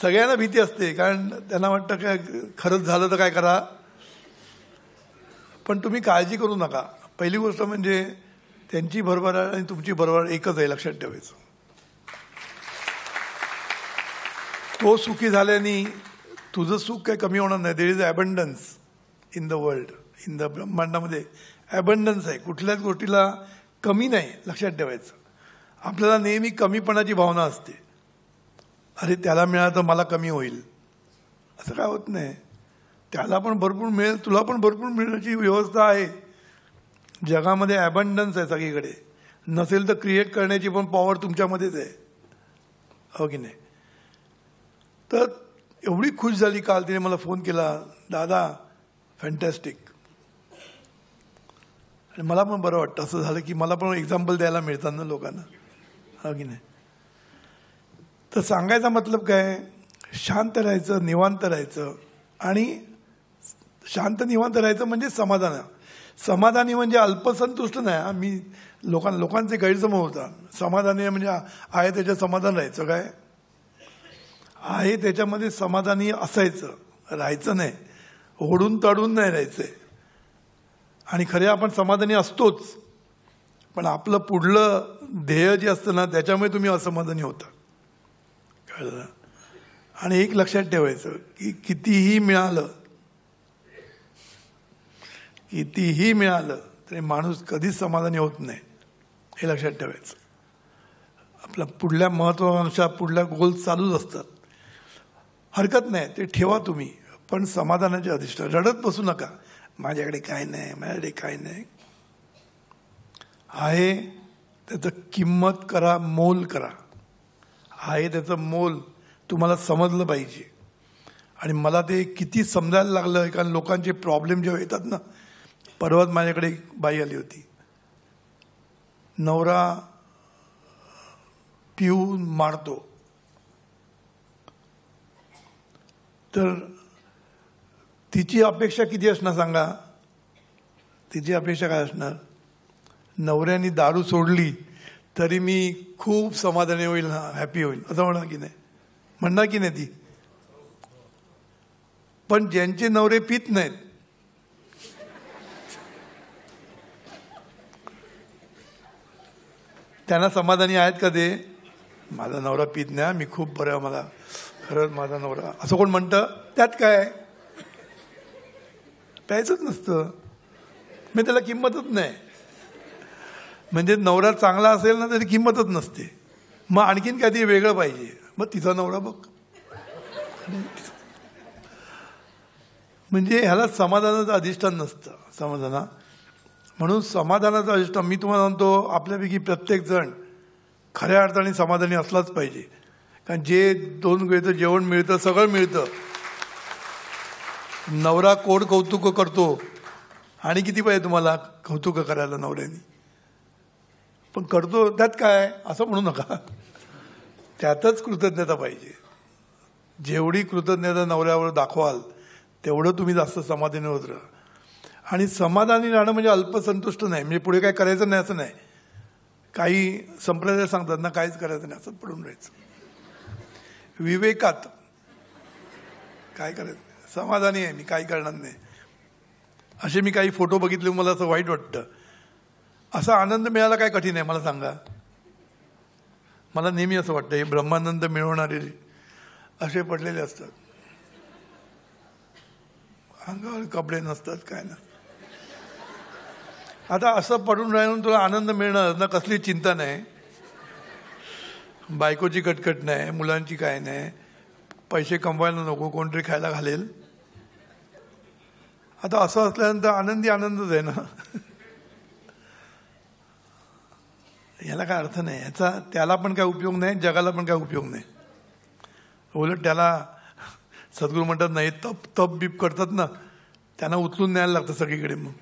सगळ्यांना भीती असते कारण त्यांना वाटतं काय खरंच झालं तर काय करा पण तुम्ही काळजी करू नका पहिली गोष्ट म्हणजे त्यांची भरभर आणि तुमची भरभर एकच आहे लक्षात ठेवायचं तो सुखी झाल्याने तुझं सुख काही कमी होणार नाही there is abundance in the world in the ब्रह्मांडामध्ये अबंडन्स आहे कुठल्याच गोष्टीला कमी नाही लक्षात ठेवायचं आपल्याला नेहमी कमीपणाची भावना असते अरे त्याला मिळालं तर मला कमी होईल असं काय होत नाही त्याला पण भरपूर मिळेल तुला पण भरपूर मिळण्याची व्यवस्था आहे जगामध्ये ॲबंडन्स आहे सगळीकडे नसेल तर क्रिएट करण्याची पण पॉवर तुमच्यामध्येच आहे हो की नाही तर एवढी खुश झाली काल तिने मला फोन केला दादा फॅन्टॅस्टिक आणि मला पण बरं वाटतं असं झालं की मला पण एक्झाम्पल द्यायला मिळतात ना लोकांना की नाही तर सांगायचा मतलब काय शांत राहायचं निवांत राहायचं आणि शांत निवांत राहायचं म्हणजे समाधान समाधानी म्हणजे अल्पसंतुष्ट नाही मी लोकां लोकांचे गैरसमज होता समाधानी म्हणजे आहे त्याच्या समाधान राहायचं काय आहे त्याच्यामध्ये समाधानी असायचं राहायचं नाही ओढून तडून नाही राहायचं आणि खरे आपण समाधानी असतोच पण आपलं पुढलं ध्येय जे असतं ना त्याच्यामुळे तुम्ही असमाधानी होता कळलं आणि एक लक्षात ठेवायचं की कितीही मिळालं कितीही मिळालं तरी माणूस कधीच समाधानी होत नाही हे लक्षात ठेवायचं आपल्या पुढल्या महत्वाकांक्षा पुढल्या गोल चालूच असतात हरकत नाही ते ठेवा तुम्ही पण समाधानाचे अधिष्ठान रडत बसू नका माझ्याकडे काय नाही माझ्याकडे काय नाही आहे त्याचं किंमत करा मोल करा आहे त्याचं मोल तुम्हाला समजलं पाहिजे आणि मला ते किती समजायला लागलं आहे कारण लोकांचे प्रॉब्लेम जेव्हा येतात ना परवाच माझ्याकडे बाई आली होती नवरा पिऊन मारतो तर तिची अपेक्षा किती असणार सांगा तिची अपेक्षा काय असणार नवऱ्याने दारू सोडली तरी मी खूप समाधानी होईल ना हॅपी होईल असं म्हणा की नाही म्हणणार की नाही ती पण ज्यांचे नवरे पित नाहीत त्यांना समाधानी आहेत का ते माझा नवरा पित नाही मी खूप बरं मला खरंच माझा नवरा असं कोण म्हणतं त्यात काय प्यायचंच नसतं मी त्याला किंमतच नाही म्हणजे नवरा चांगला असेल ना त्याची किंमतच नसते मग आणखीन काहीतरी वेगळं पाहिजे मग तिचा नवरा बघ म्हणजे ह्याला समाधानाचं अधिष्ठान नसतं समाधाना म्हणून समाधानाचं अधिष्ठान मी तुम्हाला म्हणतो आपल्यापैकी प्रत्येकजण खऱ्या अर्थाने समाधानी असलाच पाहिजे कारण जे दोन वेळेचं जेवण मिळतं सगळं मिळतं नवरा कोड कौतुक करतो आणि किती पाहिजे तुम्हाला कौतुक करायला नवऱ्याने पण करतो त्यात काय असं म्हणू नका त्यातच कृतज्ञता पाहिजे जेवढी कृतज्ञता नवऱ्यावर दाखवाल तेवढं तुम्ही जास्त समाधानी होत राहा आणि समाधानी राहणं म्हणजे अल्पसंतुष्ट नाही म्हणजे पुढे काय करायचं नाही असं नाही काही संप्रदाय सांगतात ना काहीच करायचं नाही असं पडून राहायचं विवेकात काय करायचं समाधानी आहे मी काही करणार नाही असे मी काही फोटो बघितले मला असं वाईट वाटतं असा आनंद मिळायला काय कठीण आहे मला सांगा मला नेहमी असं वाटतं हे ब्रह्मानंद मिळवणारे असे पडलेले असतात अंगावर कपडे नसतात काय ना आता असं पडून राहून तुला आनंद मिळणार ना कसली चिंता नाही बायकोची कटकट नाही मुलांची काय नाही पैसे कमवायला नको कोणतरी खायला घालेल आता असं असल्यानंतर आनंदी आनंदच आहे ना याला काय अर्थ नाही याचा त्याला पण काय उपयोग नाही जगाला पण काय उपयोग नाही उलट त्याला सद्गुरु म्हणतात नाही तप तप बीप करतात ना त्यांना उचलून न्यायला लागतं सगळीकडे मग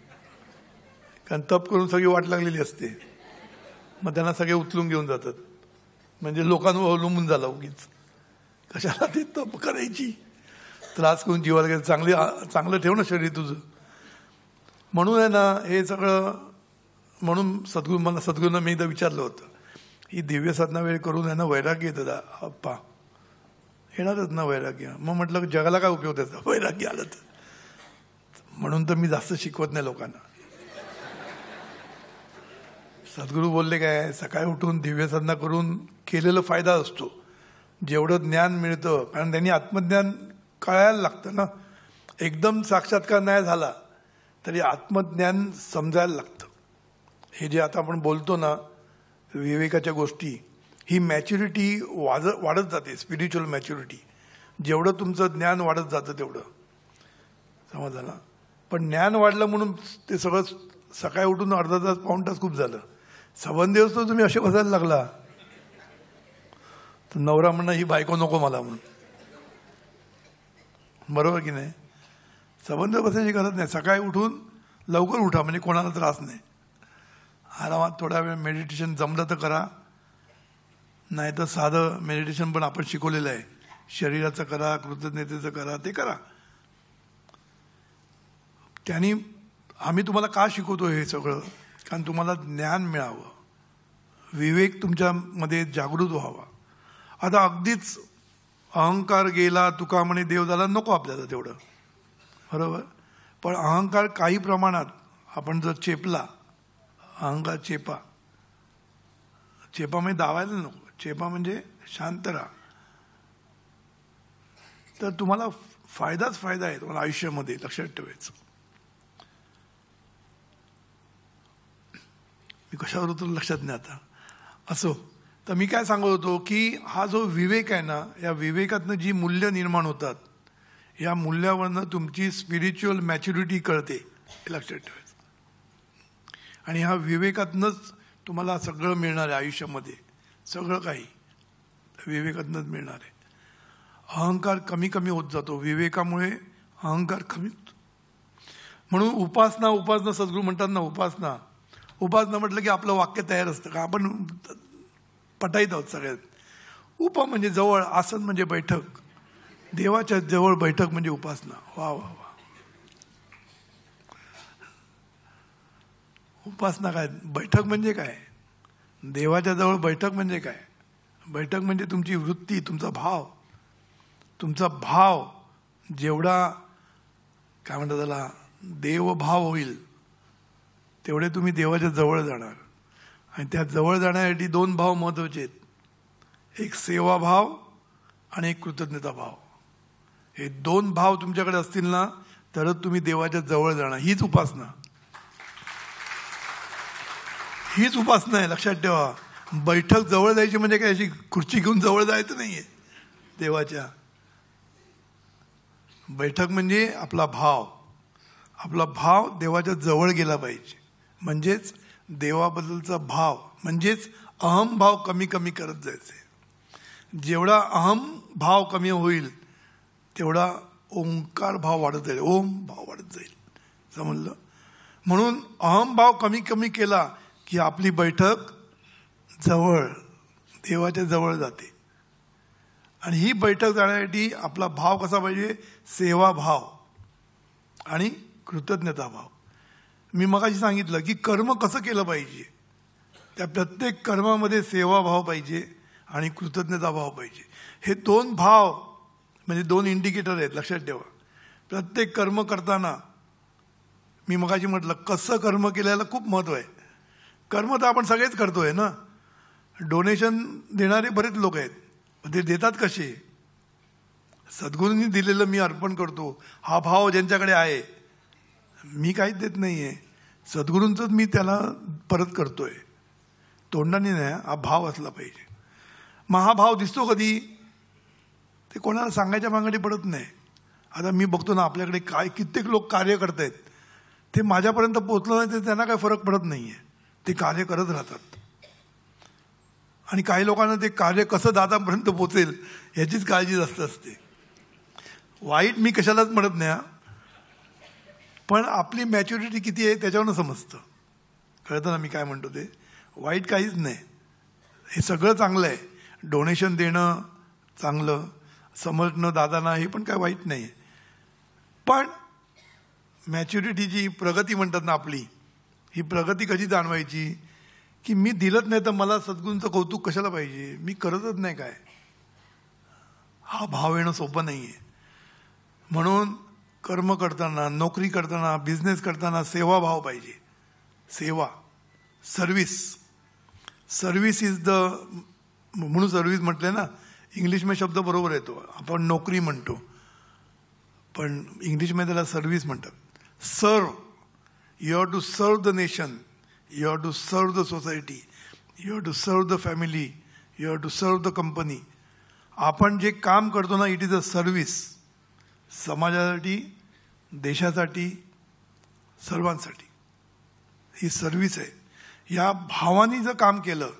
कारण तप करून सगळी वाट लागलेली असते मग त्यांना सगळे उचलून घेऊन जातात म्हणजे लोकांवर अवलंबून झालं उगीच कशाला ते तप करायची त्रास करून जीवाला चांगली चांगलं ठेव ना शरीर तुझं म्हणून आहे ना हे सगळं म्हणून सद्गुरू मला सद्गुरूंना मी एकदा विचारलं होतं ही दिव्य साधना वेळ करून यांना वैराग्य येतं अप्पा येणारच ना वैराग्य मग म्हटलं जगाला काय उपयोग त्याचा *laughs* वैराग्य आलं तर म्हणून तर मी जास्त शिकवत नाही लोकांना सद्गुरू बोलले काय सकाळी उठून दिव्य साधना करून केलेला फायदा असतो जेवढं ज्ञान मिळतं कारण त्यांनी आत्मज्ञान कळायला लागतं ना एकदम साक्षात्कार नाही झाला तरी आत्मज्ञान समजायला लागतं हे जे आता आपण बोलतो ना विवेकाच्या गोष्टी ही मॅच्युरिटी वाज वाढत जाते स्पिरिच्युअल मॅच्युरिटी जेवढं तुमचं ज्ञान वाढत जातं तेवढं समजा ना पण ज्ञान वाढलं म्हणून ते सगळं सकाळी उठून अर्धा तास पाऊन तास खूप झालं दिवस तर तुम्ही असे बसायला लागला तर नवरा म्हणणं ही बायको नको मला म्हणून बरोबर की नाही सबंध बसायची गरज नाही सकाळी उठून लवकर उठा म्हणजे कोणाला त्रास नाही आरामात थोडा वेळ मेडिटेशन जमलं तर करा नाही तर साधं मेडिटेशन पण आपण शिकवलेलं आहे शरीराचं करा कृतज्ञतेचं करा ते करा त्यांनी आम्ही तुम्हाला का शिकवतो हे सगळं कारण तुम्हाला ज्ञान मिळावं विवेक तुमच्यामध्ये जागृत व्हावा आता अगदीच अहंकार गेला तुका म्हणे देव झाला नको आपल्याला तेवढं बरोबर पण अहंकार काही प्रमाणात आपण जर चेपला अहंगा चेपा चेपा म्हणजे दावायला नको चेपा म्हणजे शांत राहा तर तुम्हाला फायदाच फायदा आहे तुम्हाला आयुष्यामध्ये लक्षात ठेवायचं मी कशावर होतो लक्षात नाही आता असो तर मी काय सांगत होतो की हा जो विवेक आहे ना या विवेकातनं जी मूल्य निर्माण होतात या मूल्यावरनं तुमची स्पिरिच्युअल मॅच्युरिटी कळते हे लक्षात ठेवायचं आणि हा विवेकातनंच तुम्हाला सगळं मिळणार आहे आयुष्यामध्ये सगळं काही विवेकातनंच मिळणार आहे अहंकार कमी कमी होत जातो विवेकामुळे अहंकार कमी होतो म्हणून उपासना उपासना सद्गुरू म्हणतात ना उपासना उपासना म्हटलं की आपलं वाक्य तयार असतं का आपण पटाईत आहोत सगळ्यात उपा म्हणजे जवळ आसन म्हणजे बैठक देवाच्या जवळ बैठक म्हणजे उपासना वा वा वा उपासना काय बैठक म्हणजे काय देवाच्या जवळ बैठक म्हणजे काय बैठक म्हणजे तुमची वृत्ती तुमचा भाव तुमचा भाव जेवढा काय म्हणतात त्याला देवभाव होईल तेवढे तुम्ही देवाच्या जवळ जाणार आणि त्या जवळ जाण्यासाठी दोन भाव महत्त्वाचे आहेत एक सेवाभाव आणि एक कृतज्ञता भाव हे दोन भाव तुमच्याकडे असतील ना तरच तुम्ही देवाच्या जवळ जाणार हीच उपासना हीच उपासना आहे लक्षात ठेवा बैठक जवळ जायची म्हणजे काय अशी खुर्ची घेऊन जवळ जायचं नाही आहे देवाच्या बैठक म्हणजे आपला भाव आपला भाव देवाच्या जवळ गेला पाहिजे म्हणजेच देवाबद्दलचा भाव म्हणजेच अहम भाव कमी कमी करत जायचे जेवढा अहम भाव कमी होईल तेवढा ओंकार भाव वाढत जाईल ओम भाव वाढत जाईल समजलं म्हणून अहम भाव कमी कमी केला की आपली बैठक जवळ देवाच्या जवळ जाते आणि ही बैठक जाण्यासाठी आपला भाव कसा पाहिजे सेवाभाव आणि कृतज्ञता भाव मी मगाशी सांगितलं की कर्म कसं केलं पाहिजे त्या प्रत्येक कर्मामध्ये सेवा भाव पाहिजे आणि कृतज्ञता भाव पाहिजे हे दोन भाव म्हणजे दोन इंडिकेटर आहेत लक्षात ठेवा प्रत्येक कर्म करताना मी मगाशी म्हटलं कसं कर्म केल्याला खूप महत्त्व आहे कर्म तर आपण सगळेच करतोय ना डोनेशन देणारे बरेच लोक आहेत ते देतात कसे सद्गुरूंनी दिलेलं मी अर्पण करतो हा भाव ज्यांच्याकडे आहे मी काहीच देत नाही आहे सद्गुरूंचंच मी त्याला परत करतोय तोंडाने नाही हा भाव असला पाहिजे मग हा भाव दिसतो कधी ते कोणाला सांगायच्या मागणी पडत नाही आता मी बघतो ना आपल्याकडे काय कित्येक लोक कार्य करत आहेत ते माझ्यापर्यंत पोचलं नाही तर त्यांना काही फरक पडत नाही आहे ते कार्य करत राहतात आणि काही लोकांना ते कार्य कसं दादापर्यंत पोचेल याचीच काळजी जास्त असते वाईट मी कशालाच म्हणत नाही पण आपली मॅच्युरिटी किती आहे त्याच्यावरनं समजतं कळतं ना मी काय म्हणतो ते वाईट काहीच नाही हे सगळं चांगलं आहे डोनेशन देणं चांगलं समजणं दादांना हे पण काय वाईट नाही पण पण मॅच्युरिटीची प्रगती म्हणतात ना आपली ही प्रगती कशी जाणवायची की मी दिलत नाही तर मला सद्गुणचं कौतुक कशाला पाहिजे मी करतच नाही काय हा भाव येणं सोपं नाही आहे म्हणून कर्म करताना नोकरी करताना बिझनेस करताना सेवा भाव पाहिजे सेवा सर्विस सर्विस इज द म्हणून सर्विस म्हटले ना इंग्लिशमध्ये शब्द बरोबर येतो आपण नोकरी म्हणतो पण इंग्लिशमध्ये त्याला सर्विस म्हणतात sir You have to serve the nation. You have to serve the society. You have to serve the family. You have to serve the company. आपण जे काम करतो ना इट इज अ सर्विस समाजासाठी देशासाठी सर्वांसाठी ही सर्विस आहे या भावानी जर काम केलं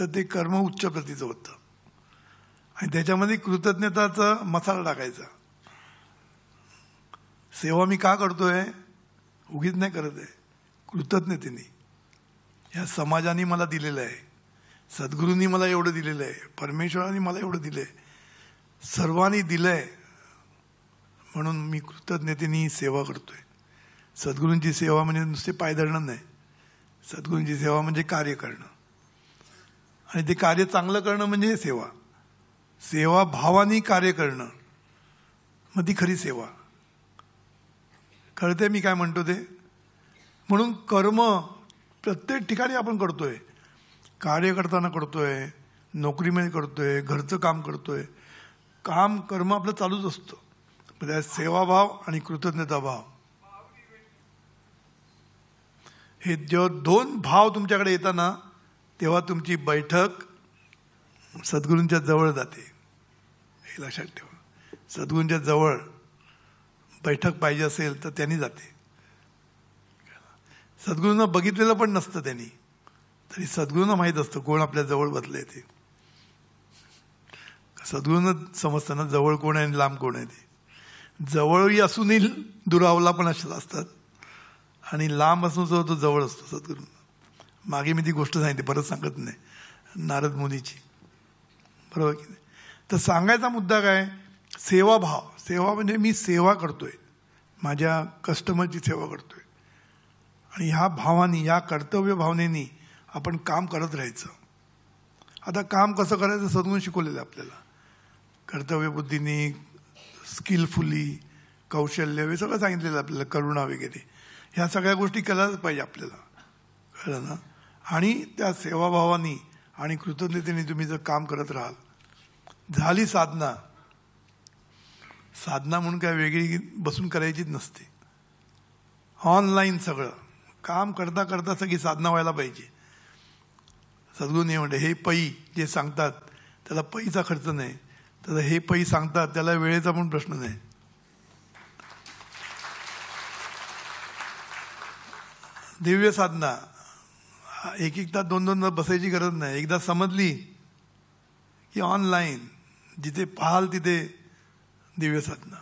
तर ते कर्म उच्च प्रतीचं होतं आणि त्याच्यामध्ये कृतज्ञताचा मसाला टाकायचा सेवा मी का करतोय उगीच नाही करत आहे कृतज्ञतेने या समाजाने मला दिलेलं आहे सद्गुरूंनी मला एवढं दिलेलं आहे परमेश्वराने मला एवढं दिलं आहे सर्वांनी दिलं आहे म्हणून मी कृतज्ञतेने सेवा करतो आहे सद्गुरूंची सेवा म्हणजे नुसते पाय धरणं नाही सद्गुरूंची सेवा म्हणजे कार्य करणं आणि ते कार्य चांगलं करणं म्हणजे सेवा सेवा भावानी कार्य करणं मग ती खरी सेवा कळते मी काय म्हणतो ते म्हणून कर्म प्रत्येक ठिकाणी आपण करतोय कार्य करताना करतोय नोकरीमध्ये करतोय घरचं काम करतोय काम कर्म आपलं चालूच असतं त्यात सेवाभाव आणि कृतज्ञता भाव हे जेव्हा दोन भाव तुमच्याकडे येताना तेव्हा तुमची बैठक सद्गुरूंच्या जवळ जाते हे लक्षात ठेवा सद्गुरूंच्या जवळ बैठक पाहिजे असेल तर त्यांनी जाते सद्गुरूंना बघितलेलं पण नसतं त्यांनी तरी सद्गुरूंना माहीत असतं कोण आपल्या जवळ बसले ते सद्गुरूंना समजताना जवळ कोण आहे आणि लांब कोण आहे ते जवळही असूनही दुरावला पण अशाच असतात आणि लांब असून जो तो जवळ असतो सद्गुरूंना मागे मी ती गोष्ट सांगितली परत सांगत नाही नारद मुनीची बरोबर की नाही तर सांगायचा मुद्दा काय सेवाभाव सेवा म्हणजे मी सेवा करतोय माझ्या कस्टमरची सेवा करतोय आणि ह्या भावानी या कर्तव्य भावनेनी आपण काम करत राहायचं आता काम कसं करायचं सदगुण शिकवलेलं आपल्याला कर्तव्यबुद्धीने स्किलफुली कौशल्य हे सगळं सांगितलेलं आपल्याला करुणा वगैरे ह्या सगळ्या गोष्टी केल्याच पाहिजे आपल्याला कळलं ना आणि त्या सेवाभावानी आणि कृतज्ञतेने तुम्ही जर काम करत राहाल झाली साधना साधना म्हणून काय वेगळी बसून करायचीच नसते ऑनलाईन सगळं काम करता करता सगळी साधना व्हायला पाहिजे सगळून हे म्हणते हे पै जे सांगतात त्याला पैचा खर्च नाही त्याला हे पै सांगतात त्याला वेळेचा पण प्रश्न नाही दिव्य साधना एक एक तास दोन दोन बसायची गरज नाही एकदा समजली की ऑनलाईन जिथे पाहाल तिथे दिव्य साधना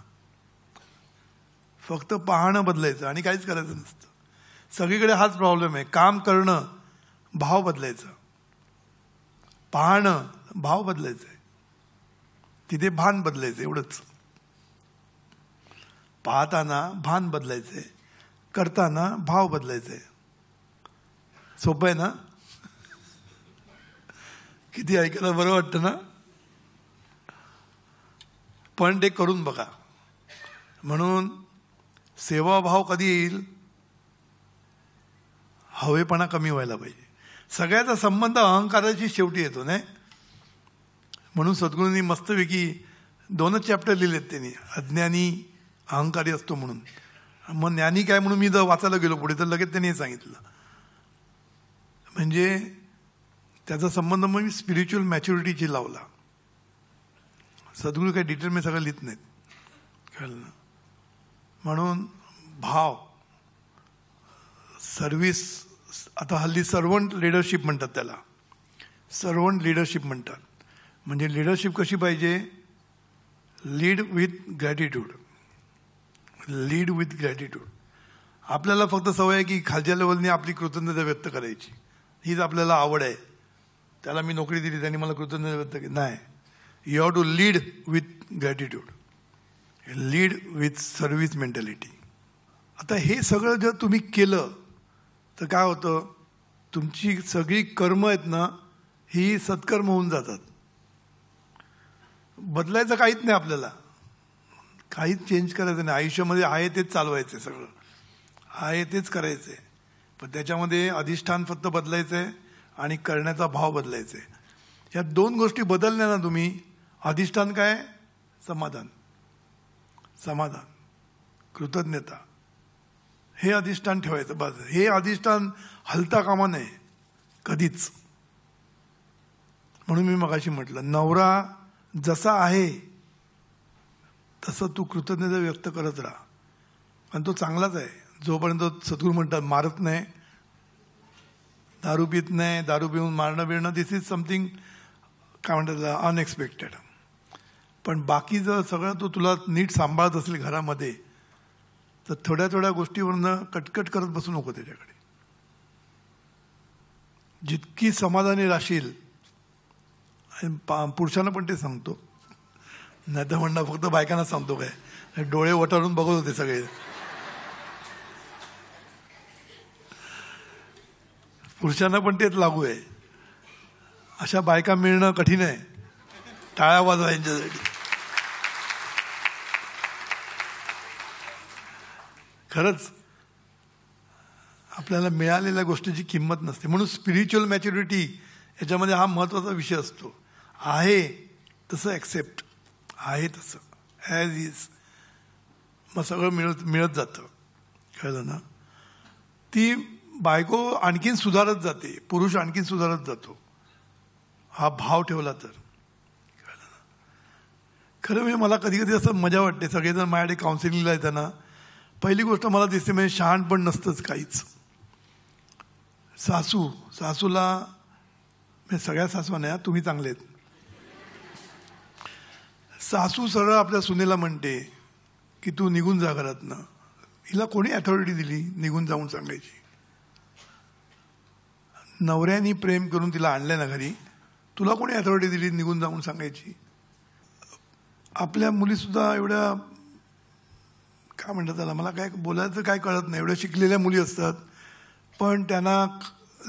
फक्त पाहणं बदलायचं आणि काहीच करायचं नसतं सगळीकडे हाच प्रॉब्लेम आहे काम करणं भाव बदलायचा पाहणं भाव बदलायचा आहे तिथे भान बदलायचं एवढंच पाहताना भान बदलायचंय करताना भाव बदलायचा आहे सोपं आहे ना किती ऐकायला बरं वाटतं ना पण ते करून बघा म्हणून सेवाभाव कधी येईल हवेपणा कमी व्हायला पाहिजे सगळ्याचा संबंध अहंकाराशी शेवटी येतो नाही म्हणून सद्गुरूंनी मस्तपैकी दोनच चॅप्टर लिहिलेत त्यांनी अज्ञानी अहंकारी असतो म्हणून मग ज्ञानी काय म्हणून मी जर वाचायला गेलो पुढे तर लगेच त्यांनी सांगितलं म्हणजे त्याचा संबंध मग मी स्पिरिच्युअल मॅच्युरिटीची लावला सद्गुरू काही डिटेल मी सगळं लिहित नाहीत कळलं म्हणून भाव सर्विस आता हल्ली सर्वंट लिडरशिप म्हणतात त्याला सर्वंट लिडरशिप म्हणतात म्हणजे लिडरशिप कशी पाहिजे lead with gratitude lead with gratitude आपल्याला फक्त सवय आहे की खालच्या लेवलने आपली कृतज्ञता व्यक्त करायची हीच आपल्याला आवड आहे त्याला मी नोकरी दिली त्यांनी मला कृतज्ञता व्यक्त केली नाही you have to lead with gratitude lead with service mentality आता हे सगळं जर तुम्ही केलं तर काय होतं तुमची सगळी कर्म आहेत ना ही सत्कर्म होऊन जातात बदलायचं काहीच नाही आपल्याला काहीच चेंज करायचं नाही आयुष्यामध्ये आहे तेच चालवायचं सगळं आहे तेच करायचं आहे पण त्याच्यामध्ये अधिष्ठान फक्त बदलायचं आहे आणि करण्याचा भाव बदलायचा आहे ह्या दोन गोष्टी बदलल्या ना तुम्ही अधिष्ठान काय समाधान समाधान कृतज्ञता हे अधिष्ठान ठेवायचं बस हे अधिष्ठान हलता कामा नये कधीच म्हणून मी मगाशी म्हटलं नवरा जसा आहे तसं तू कृतज्ञता व्यक्त करत राहा आणि तो चांगलाच आहे जोपर्यंत सद्गुरू म्हणतात मारत नाही दारू पित नाही दारू पिऊन मारणं बिरणं दिस इज समथिंग काय म्हणतात अनएक्सपेक्टेड पण बाकी जर सगळं तो तुला नीट सांभाळत असेल घरामध्ये तर थोड्या थोड्या गोष्टीवरनं कटकट करत बसू नको त्याच्याकडे जितकी समाधानी राशील आणि पुरुषांना पण ते सांगतो नाही तर म्हणणं फक्त बायकांना सांगतो काय डोळे वटारून बघत होते सगळे पुरुषांना पण तेच लागू आहे अशा बायका मिळणं कठीण आहे टाळ्या वाजवा यांच्यासाठी खरंच आपल्याला मिळालेल्या गोष्टीची किंमत नसते म्हणून स्पिरिच्युअल मॅच्युरिटी याच्यामध्ये हा महत्त्वाचा विषय असतो आहे तसं ॲक्सेप्ट आहे तसं ॲज इज मग सगळं मिळत मिळत जातं कळलं ना ती बायको आणखीन सुधारत जाते पुरुष आणखीन सुधारत जातो हा भाव ठेवला तर कळलं ना खरं म्हणजे मला कधी कधी असं मजा वाटते सगळेजण माझ्याकडे काउन्सिलिंगला येताना पहिली गोष्ट मला दिसते म्हणजे शहाणपण नसतंच काहीच सासू सासूला म्हणजे सगळ्या सासवान्या तुम्ही चांगले आहेत सासू सरळ आपल्या सुनेला म्हणते की तू निघून जा ना हिला कोणी अथॉरिटी दिली निघून जाऊन सांगायची नवऱ्यानी प्रेम करून तिला आणलं ना घरी तुला कोणी अथॉरिटी दिली निघून जाऊन सांगायची आपल्या मुलीसुद्धा एवढ्या काय म्हणतात त्याला मला काय बोलायचं काय कळत नाही एवढ्या शिकलेल्या मुली असतात पण त्यांना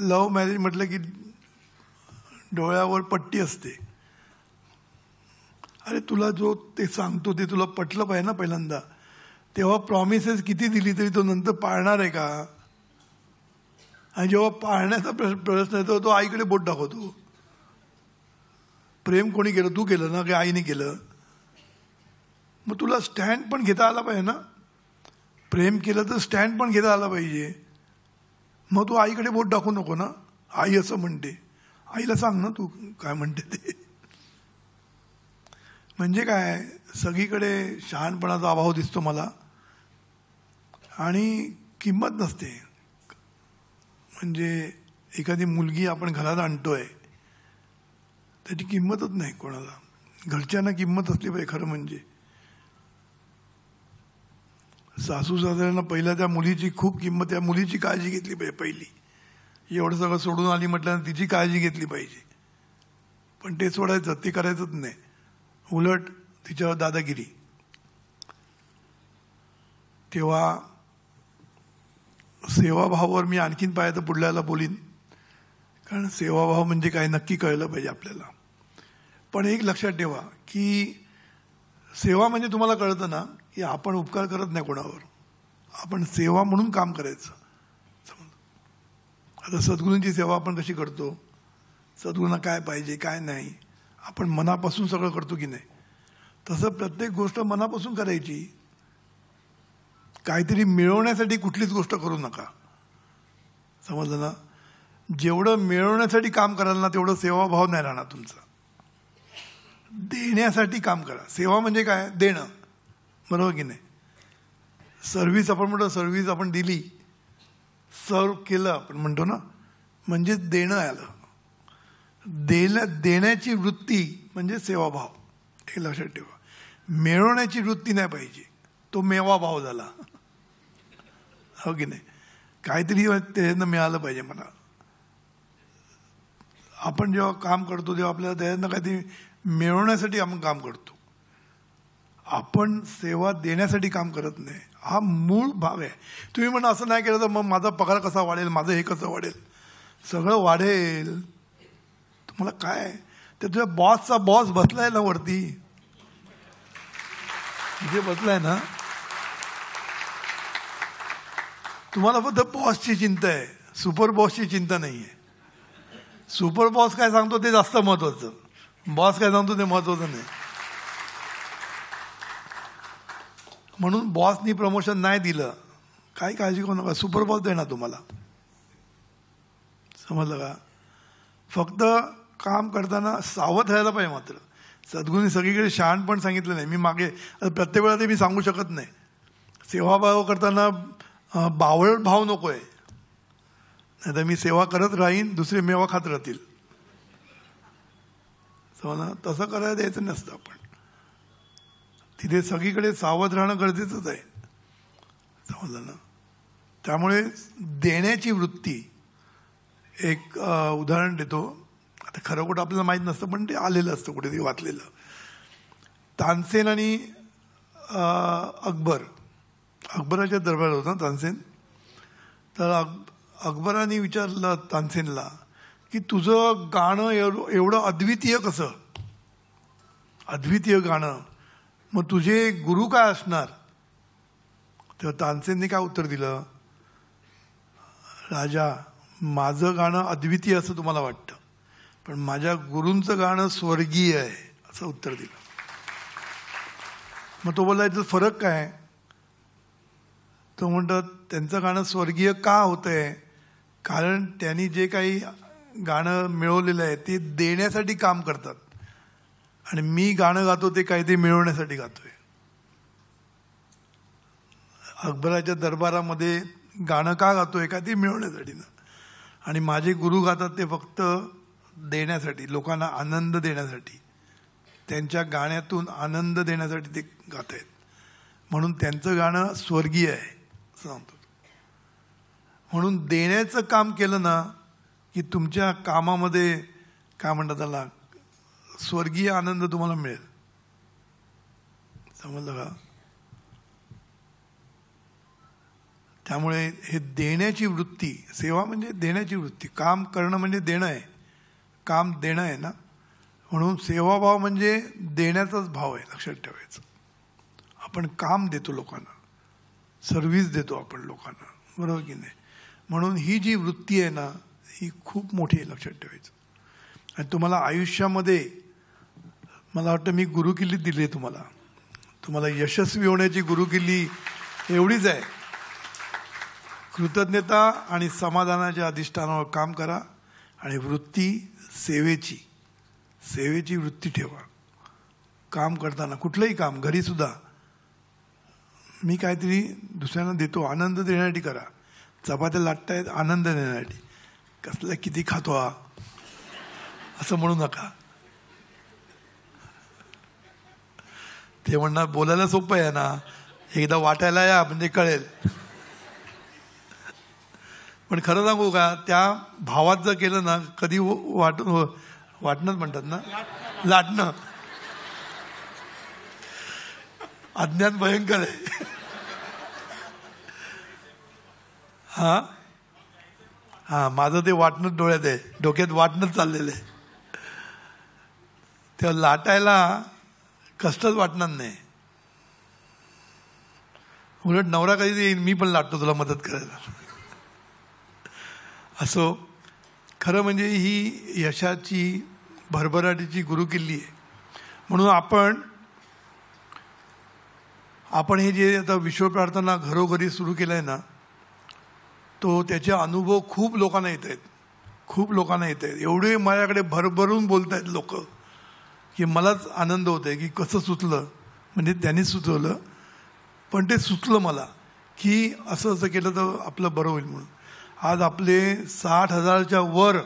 लव मॅरेज म्हटलं की डोळ्यावर पट्टी असते अरे तुला जो ते सांगतो ते तुला पटलं पाहिजे ना पहिल्यांदा तेव्हा प्रॉमिसेस किती दिली तरी तो नंतर पाळणार आहे का आणि जेव्हा पाळण्याचा प्रश्न येतो तो आईकडे बोट दाखवतो प्रेम कोणी केलं तू केलं ना की आईने केलं मग तुला स्टँड पण घेता आला पाहिजे ना प्रेम केलं तर स्टँड पण घेता आला पाहिजे मग तू आईकडे बोट दाखवू नको ना आई असं म्हणते आईला सांग ना तू काय म्हणते ते म्हणजे काय सगळीकडे शहाणपणाचा अभाव दिसतो मला आणि किंमत नसते म्हणजे एखादी मुलगी आपण घरात आणतोय त्याची किंमतच नाही कोणाला घरच्यांना किंमत असली पाहिजे खरं म्हणजे सासू सासऱ्यानं पहिल्या त्या मुलीची खूप किंमत त्या मुलीची काळजी घेतली पाहिजे पहिली एवढं सगळं सोडून आली म्हटल्यानं तिची काळजी घेतली पाहिजे पण ते सोडायचं ते करायचंच नाही उलट तिच्यावर दादागिरी तेव्हा सेवाभावावर मी आणखीन पाहायचं पुढल्याला बोलीन कारण सेवाभाव म्हणजे काय नक्की कळलं पाहिजे आपल्याला पण एक लक्षात ठेवा की सेवा म्हणजे तुम्हाला कळतं ना की आपण उपकार करत नाही कोणावर आपण सेवा म्हणून काम करायचं आता सद्गुरूंची सेवा आपण कशी करतो सद्गुरूंना काय पाहिजे काय नाही आपण मनापासून सगळं करतो की नाही तसं प्रत्येक गोष्ट मनापासून करायची काहीतरी मिळवण्यासाठी कुठलीच गोष्ट करू नका समजलं ना जेवढं मिळवण्यासाठी काम कराल ना तेवढं सेवाभाव नाही राहणार तुमचा देण्यासाठी काम करा सेवा म्हणजे काय देणं बरोबर की नाही सर्विस आपण म्हणतो सर्व्हिस आपण दिली सर्व केलं आपण म्हणतो ना म्हणजे देणं आलं देण्या देण्याची वृत्ती म्हणजे सेवाभाव हे लक्षात ठेवा मिळवण्याची वृत्ती नाही पाहिजे तो मेवाभाव झाला हो की नाही काहीतरी त्याच्यानं मिळालं पाहिजे मला आपण जेव्हा काम करतो तेव्हा आपल्याला त्याच्यानं काहीतरी मिळवण्यासाठी आपण काम करतो आपण सेवा देण्यासाठी काम करत नाही हा मूळ भाव आहे तुम्ही म्हणा असं नाही केलं तर मग माझा पगार कसा वाढेल माझं हे कसं वाढेल सगळं वाढेल तुम्हाला काय ते तुझ्या बॉसचा बॉस बसलाय ना वरती जे बसलाय ना तुम्हाला फक्त बॉसची चिंता आहे सुपर बॉसची चिंता नाही आहे सुपर बॉस काय सांगतो ते जास्त महत्त्वाचं बॉस काय सांगतो ते महत्त्वाचं नाही म्हणून बॉसनी प्रमोशन नाही दिलं काही काळजी करू नका सुपर बॉस ना तुम्हाला समजलं का फक्त काम करताना सावध राहायला पाहिजे मात्र सद्गुरूंनी सगळीकडे शहाण पण सांगितलं नाही मी मागे प्रत्येक वेळा ते मी सांगू शकत नाही सेवाभाव करताना बावळ भाव नको आहे तर मी सेवा करत राहीन दुसरे मेवा खात राहतील समजा तसं करायला द्यायचं नसतं आपण तिथे सगळीकडे सावध राहणं गरजेचंच आहे समजलं ना त्यामुळे देण्याची वृत्ती एक उदाहरण देतो आता खरं कुठं आपल्याला माहीत नसतं पण ते आलेलं असतं कुठेतरी वाचलेलं तानसेन आणि अकबर अकबराच्या दरबारात होता तानसेन तर अकबराने विचारलं तानसेनला की तुझं गाणं एवढं अद्वितीय कसं अद्वितीय गाणं मग तुझे गुरु काय असणार तेव्हा तानसेनने काय उत्तर दिलं राजा माझं गाणं अद्वितीय असं तुम्हाला वाटतं पण माझ्या गुरूंचं गाणं स्वर्गीय आहे असं उत्तर दिलं मग तो बोलला याचा फरक काय तो म्हणतात त्यांचं गाणं स्वर्गीय का होतंय कारण त्यांनी जे काही गाणं मिळवलेलं आहे ते देण्यासाठी काम करतात आणि मी गाणं गातो ते काहीतरी मिळवण्यासाठी गातोय अकबराच्या दरबारामध्ये गाणं का गातोय ते मिळवण्यासाठी ना आणि माझे गुरु गातात ते फक्त देण्यासाठी लोकांना आनंद देण्यासाठी त्यांच्या गाण्यातून आनंद देण्यासाठी ते गात आहेत म्हणून त्यांचं गाणं स्वर्गीय आहे सांगतो म्हणून देण्याचं काम केलं ना की तुमच्या कामामध्ये काय म्हणतात त्याला स्वर्गीय आनंद तुम्हाला मिळेल समजलं का त्यामुळे हे देण्याची वृत्ती सेवा म्हणजे देण्याची वृत्ती काम करणं म्हणजे देणं आहे काम देणं आहे ना म्हणून सेवाभाव म्हणजे देण्याचाच भाव आहे लक्षात ठेवायचं आपण काम देतो लोकांना सर्व्हिस देतो आपण लोकांना बरोबर की नाही म्हणून ही जी वृत्ती आहे ना ही खूप मोठी आहे लक्षात ठेवायचं आणि तुम्हाला आयुष्यामध्ये मला वाटतं मी गुरुकिल्ली दिली आहे तुम्हाला तुम्हाला यशस्वी होण्याची गुरुकिल्ली एवढीच आहे कृतज्ञता आणि समाधानाच्या अधिष्ठानावर काम करा आणि वृत्ती सेवेची सेवेची वृत्ती ठेवा काम करताना कुठलंही काम घरीसुद्धा मी काहीतरी दुसऱ्यांना देतो आनंद देण्यासाठी करा चपात्या आहेत आनंद देण्यासाठी कसला किती खातो आ असं म्हणू नका ते म्हणणार बोलायला सोपं आहे ना एकदा वाटायला या म्हणजे कळेल पण खरं सांगू का त्या भावात जर केलं ना कधी वाट हो, वाटणंच म्हणतात ना लाटणं अज्ञान भयंकर आहे हा हा माझं ते वाटणं डोळ्यात आहे डोक्यात वाटणं चाललेलं आहे तेव्हा लाटायला कष्टच वाटणार नाही उलट नवरा कधी येईल मी पण लाटतो तुला मदत करायला असो खरं म्हणजे ही यशाची भरभराटीची गुरुकिल्ली आहे म्हणून आपण आपण हे जे आता विश्वप्रार्थना घरोघरी सुरू केलं आहे ना तो त्याचे अनुभव खूप लोकांना येत आहेत खूप लोकांना येत आहेत एवढे माझ्याकडे भरभरून बोलत आहेत लोकं की मलाच आनंद होतो आहे की कसं सुचलं म्हणजे त्यांनी सुचवलं पण ते सुचलं मला की असं असं केलं तर आपलं बरं होईल म्हणून आज आपले साठ हजारच्या वर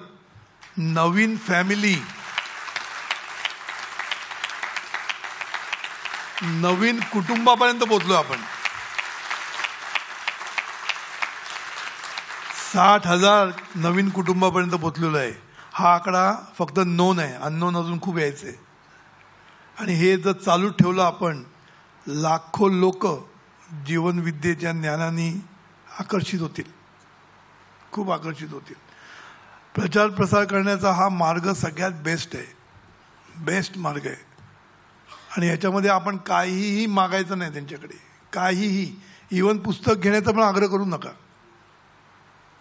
नवीन फॅमिली नवीन कुटुंबापर्यंत पोचलो आपण साठ हजार नवीन कुटुंबापर्यंत पोचलेलो आहे हा आकडा फक्त नोन आहे अननोन अजून खूप यायचं आहे आणि हे जर चालू ठेवलं आपण लाखो लोक जीवनविद्येच्या ज्ञानाने आकर्षित होतील खूप आकर्षित होतील प्रचार प्रसार करण्याचा हा मार्ग सगळ्यात बेस्ट आहे बेस्ट मार्ग आहे आणि याच्यामध्ये आपण काहीही मागायचं नाही त्यांच्याकडे काहीही इवन पुस्तक घेण्याचा पण आग्रह करू नका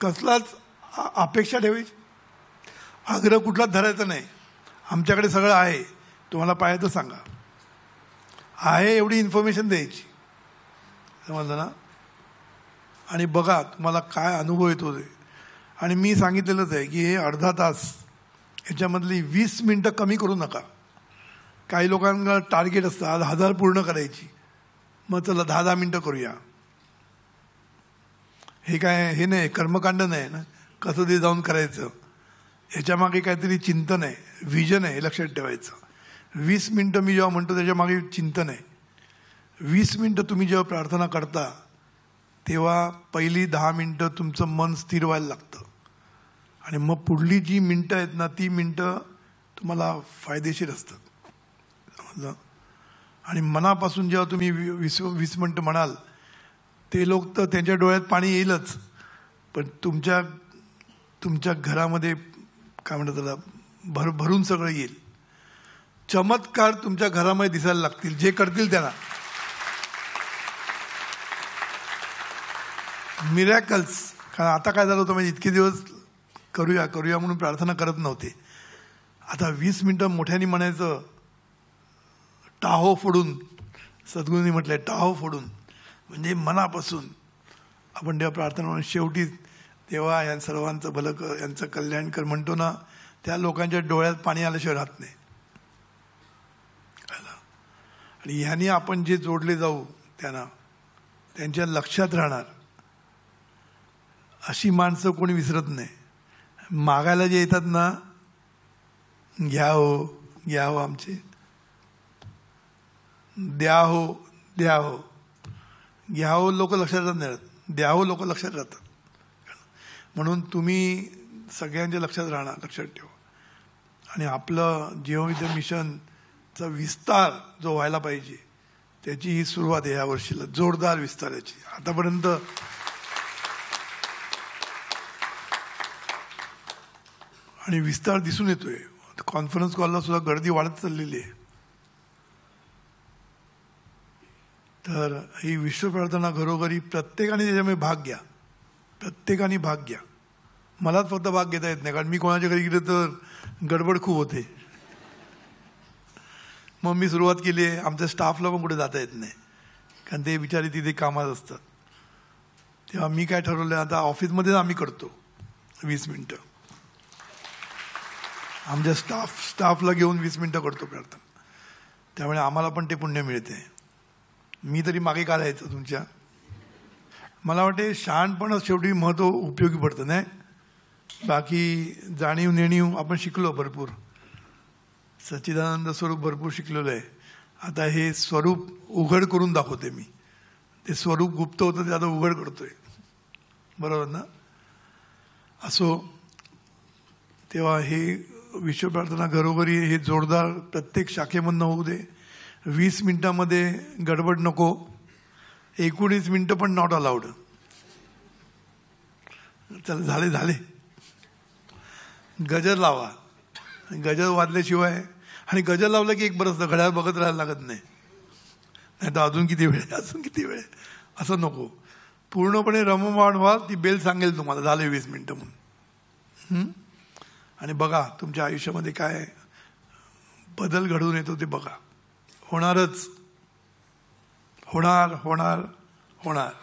कसलाच अपेक्षा ठेवायची आग्रह कुठलाच धरायचा नाही आमच्याकडे सगळं आहे तुम्हाला पाहिजे तर सांगा आहे एवढी इन्फॉर्मेशन द्यायची समजलं ना आणि बघा तुम्हाला काय अनुभव येतो ते आणि मी सांगितलेलंच आहे की हे अर्धा तास याच्यामधली वीस मिनटं कमी करू नका काही लोकांना टार्गेट असतं आज हजार पूर्ण करायची मग चला दहा दहा मिनटं करूया हे काय हे नाही कर्मकांड नाही ना कसं ते जाऊन करायचं याच्यामागे काहीतरी चिंतन आहे व्हिजन आहे हे लक्षात ठेवायचं वीस मिनटं मी जेव्हा म्हणतो त्याच्यामागे चिंतन आहे वीस मिनटं तुम्ही जेव्हा प्रार्थना करता तेव्हा पहिली दहा मिनटं तुमचं मन स्थिर व्हायला लागतं आणि मग पुढली जी मिनटं आहेत ना ती मिनटं तुम्हाला फायदेशीर असतात समजलं आणि मनापासून जेव्हा तुम्ही वीस वीस मिनटं म्हणाल ते लोक तर त्यांच्या डोळ्यात पाणी येईलच पण तुमच्या तुमच्या घरामध्ये काय म्हणतात त्याला भर भरून सगळं येईल चमत्कार तुमच्या घरामध्ये दिसायला लागतील जे करतील त्यांना मिरॅकल्स कारण आता काय झालं होतं म्हणजे इतके दिवस करूया करूया म्हणून प्रार्थना करत नव्हते आता वीस मिनटं मोठ्याने म्हणायचं टाहो फोडून सद्गुरूंनी म्हटलं टाहो फोडून म्हणजे मनापासून आपण देवा प्रार्थना म्हणून शेवटी देवा या सर्वांचं भलं कर यांचं कल्याण कर म्हणतो ना त्या लोकांच्या डोळ्यात पाणी आल्याशिवाय राहत नाही आणि ह्याने आपण जे जोडले जाऊ त्यांना त्यांच्या लक्षात राहणार अशी माणसं कोणी विसरत नाही मागायला जे येतात ना घ्या हो घ्या हो आमचे द्या हो द्या हो घ्या हो लोक लक्षात राहत नाही द्या हो लोक लक्षात राहतात म्हणून तुम्ही सगळ्यांच्या लक्षात राहणार लक्षात ठेवा आणि आपलं जेव्हा मिशन चा विस्तार जो व्हायला पाहिजे त्याची ही सुरुवात आहे या वर्षीला जोरदार विस्ताराची आतापर्यंत आणि विस्तार दिसून येतोय कॉन्फरन्स कॉलला सुद्धा गर्दी वाढत चाललेली आहे तर ही विश्व प्रार्थना घरोघरी प्रत्येकाने त्याच्यामुळे भाग घ्या प्रत्येकाने भाग घ्या मलाच फक्त भाग घेता येत नाही कारण मी कोणाच्या घरी गेलं तर गडबड खूप होते मग मी सुरुवात केली आहे आमच्या स्टाफला पण कुठे जाता येत नाही कारण ते बिचारे तिथे कामात असतात तेव्हा मी काय ठरवलं आता ऑफिसमध्येच आम्ही करतो वीस मिनटं आमच्या स्टाफ स्टाफला घेऊन वीस मिनटं करतो प्रार्थना त्यामुळे आम्हाला पण ते पुण्य मिळते मी तरी मागे का जायचं तुमच्या मला वाटते शहाणपण शेवटी महत्त्व उपयोगी पडतं नाही बाकी जाणीव नेणीव आपण शिकलो भरपूर सच्चिदानंद स्वरूप भरपूर शिकलेलं आहे आता हे स्वरूप उघड करून दाखवते मी ते स्वरूप गुप्त होतं ते आता उघड करतोय बरोबर ना असो तेव्हा हे विश्वप्रार्थना घरोघरी हे जोरदार प्रत्येक शाखेमधनं होऊ दे वीस मिनटामध्ये गडबड नको एकोणीस मिनटं पण नॉट अलाउड चल झाले झाले गजर लावा गजर वाजल्याशिवाय आणि गजर लावलं की एक बरंच घड्याळ बघत राहायला लागत नाही नाही तर अजून किती वेळ अजून किती वेळ असं नको पूर्णपणे रममाण व्हा ती बेल सांगेल तुम्हाला झाले वीस मिनटं म्हणून आणि बघा तुमच्या आयुष्यामध्ये काय बदल घडून येतो ते बघा होणारच होणार होणार होणार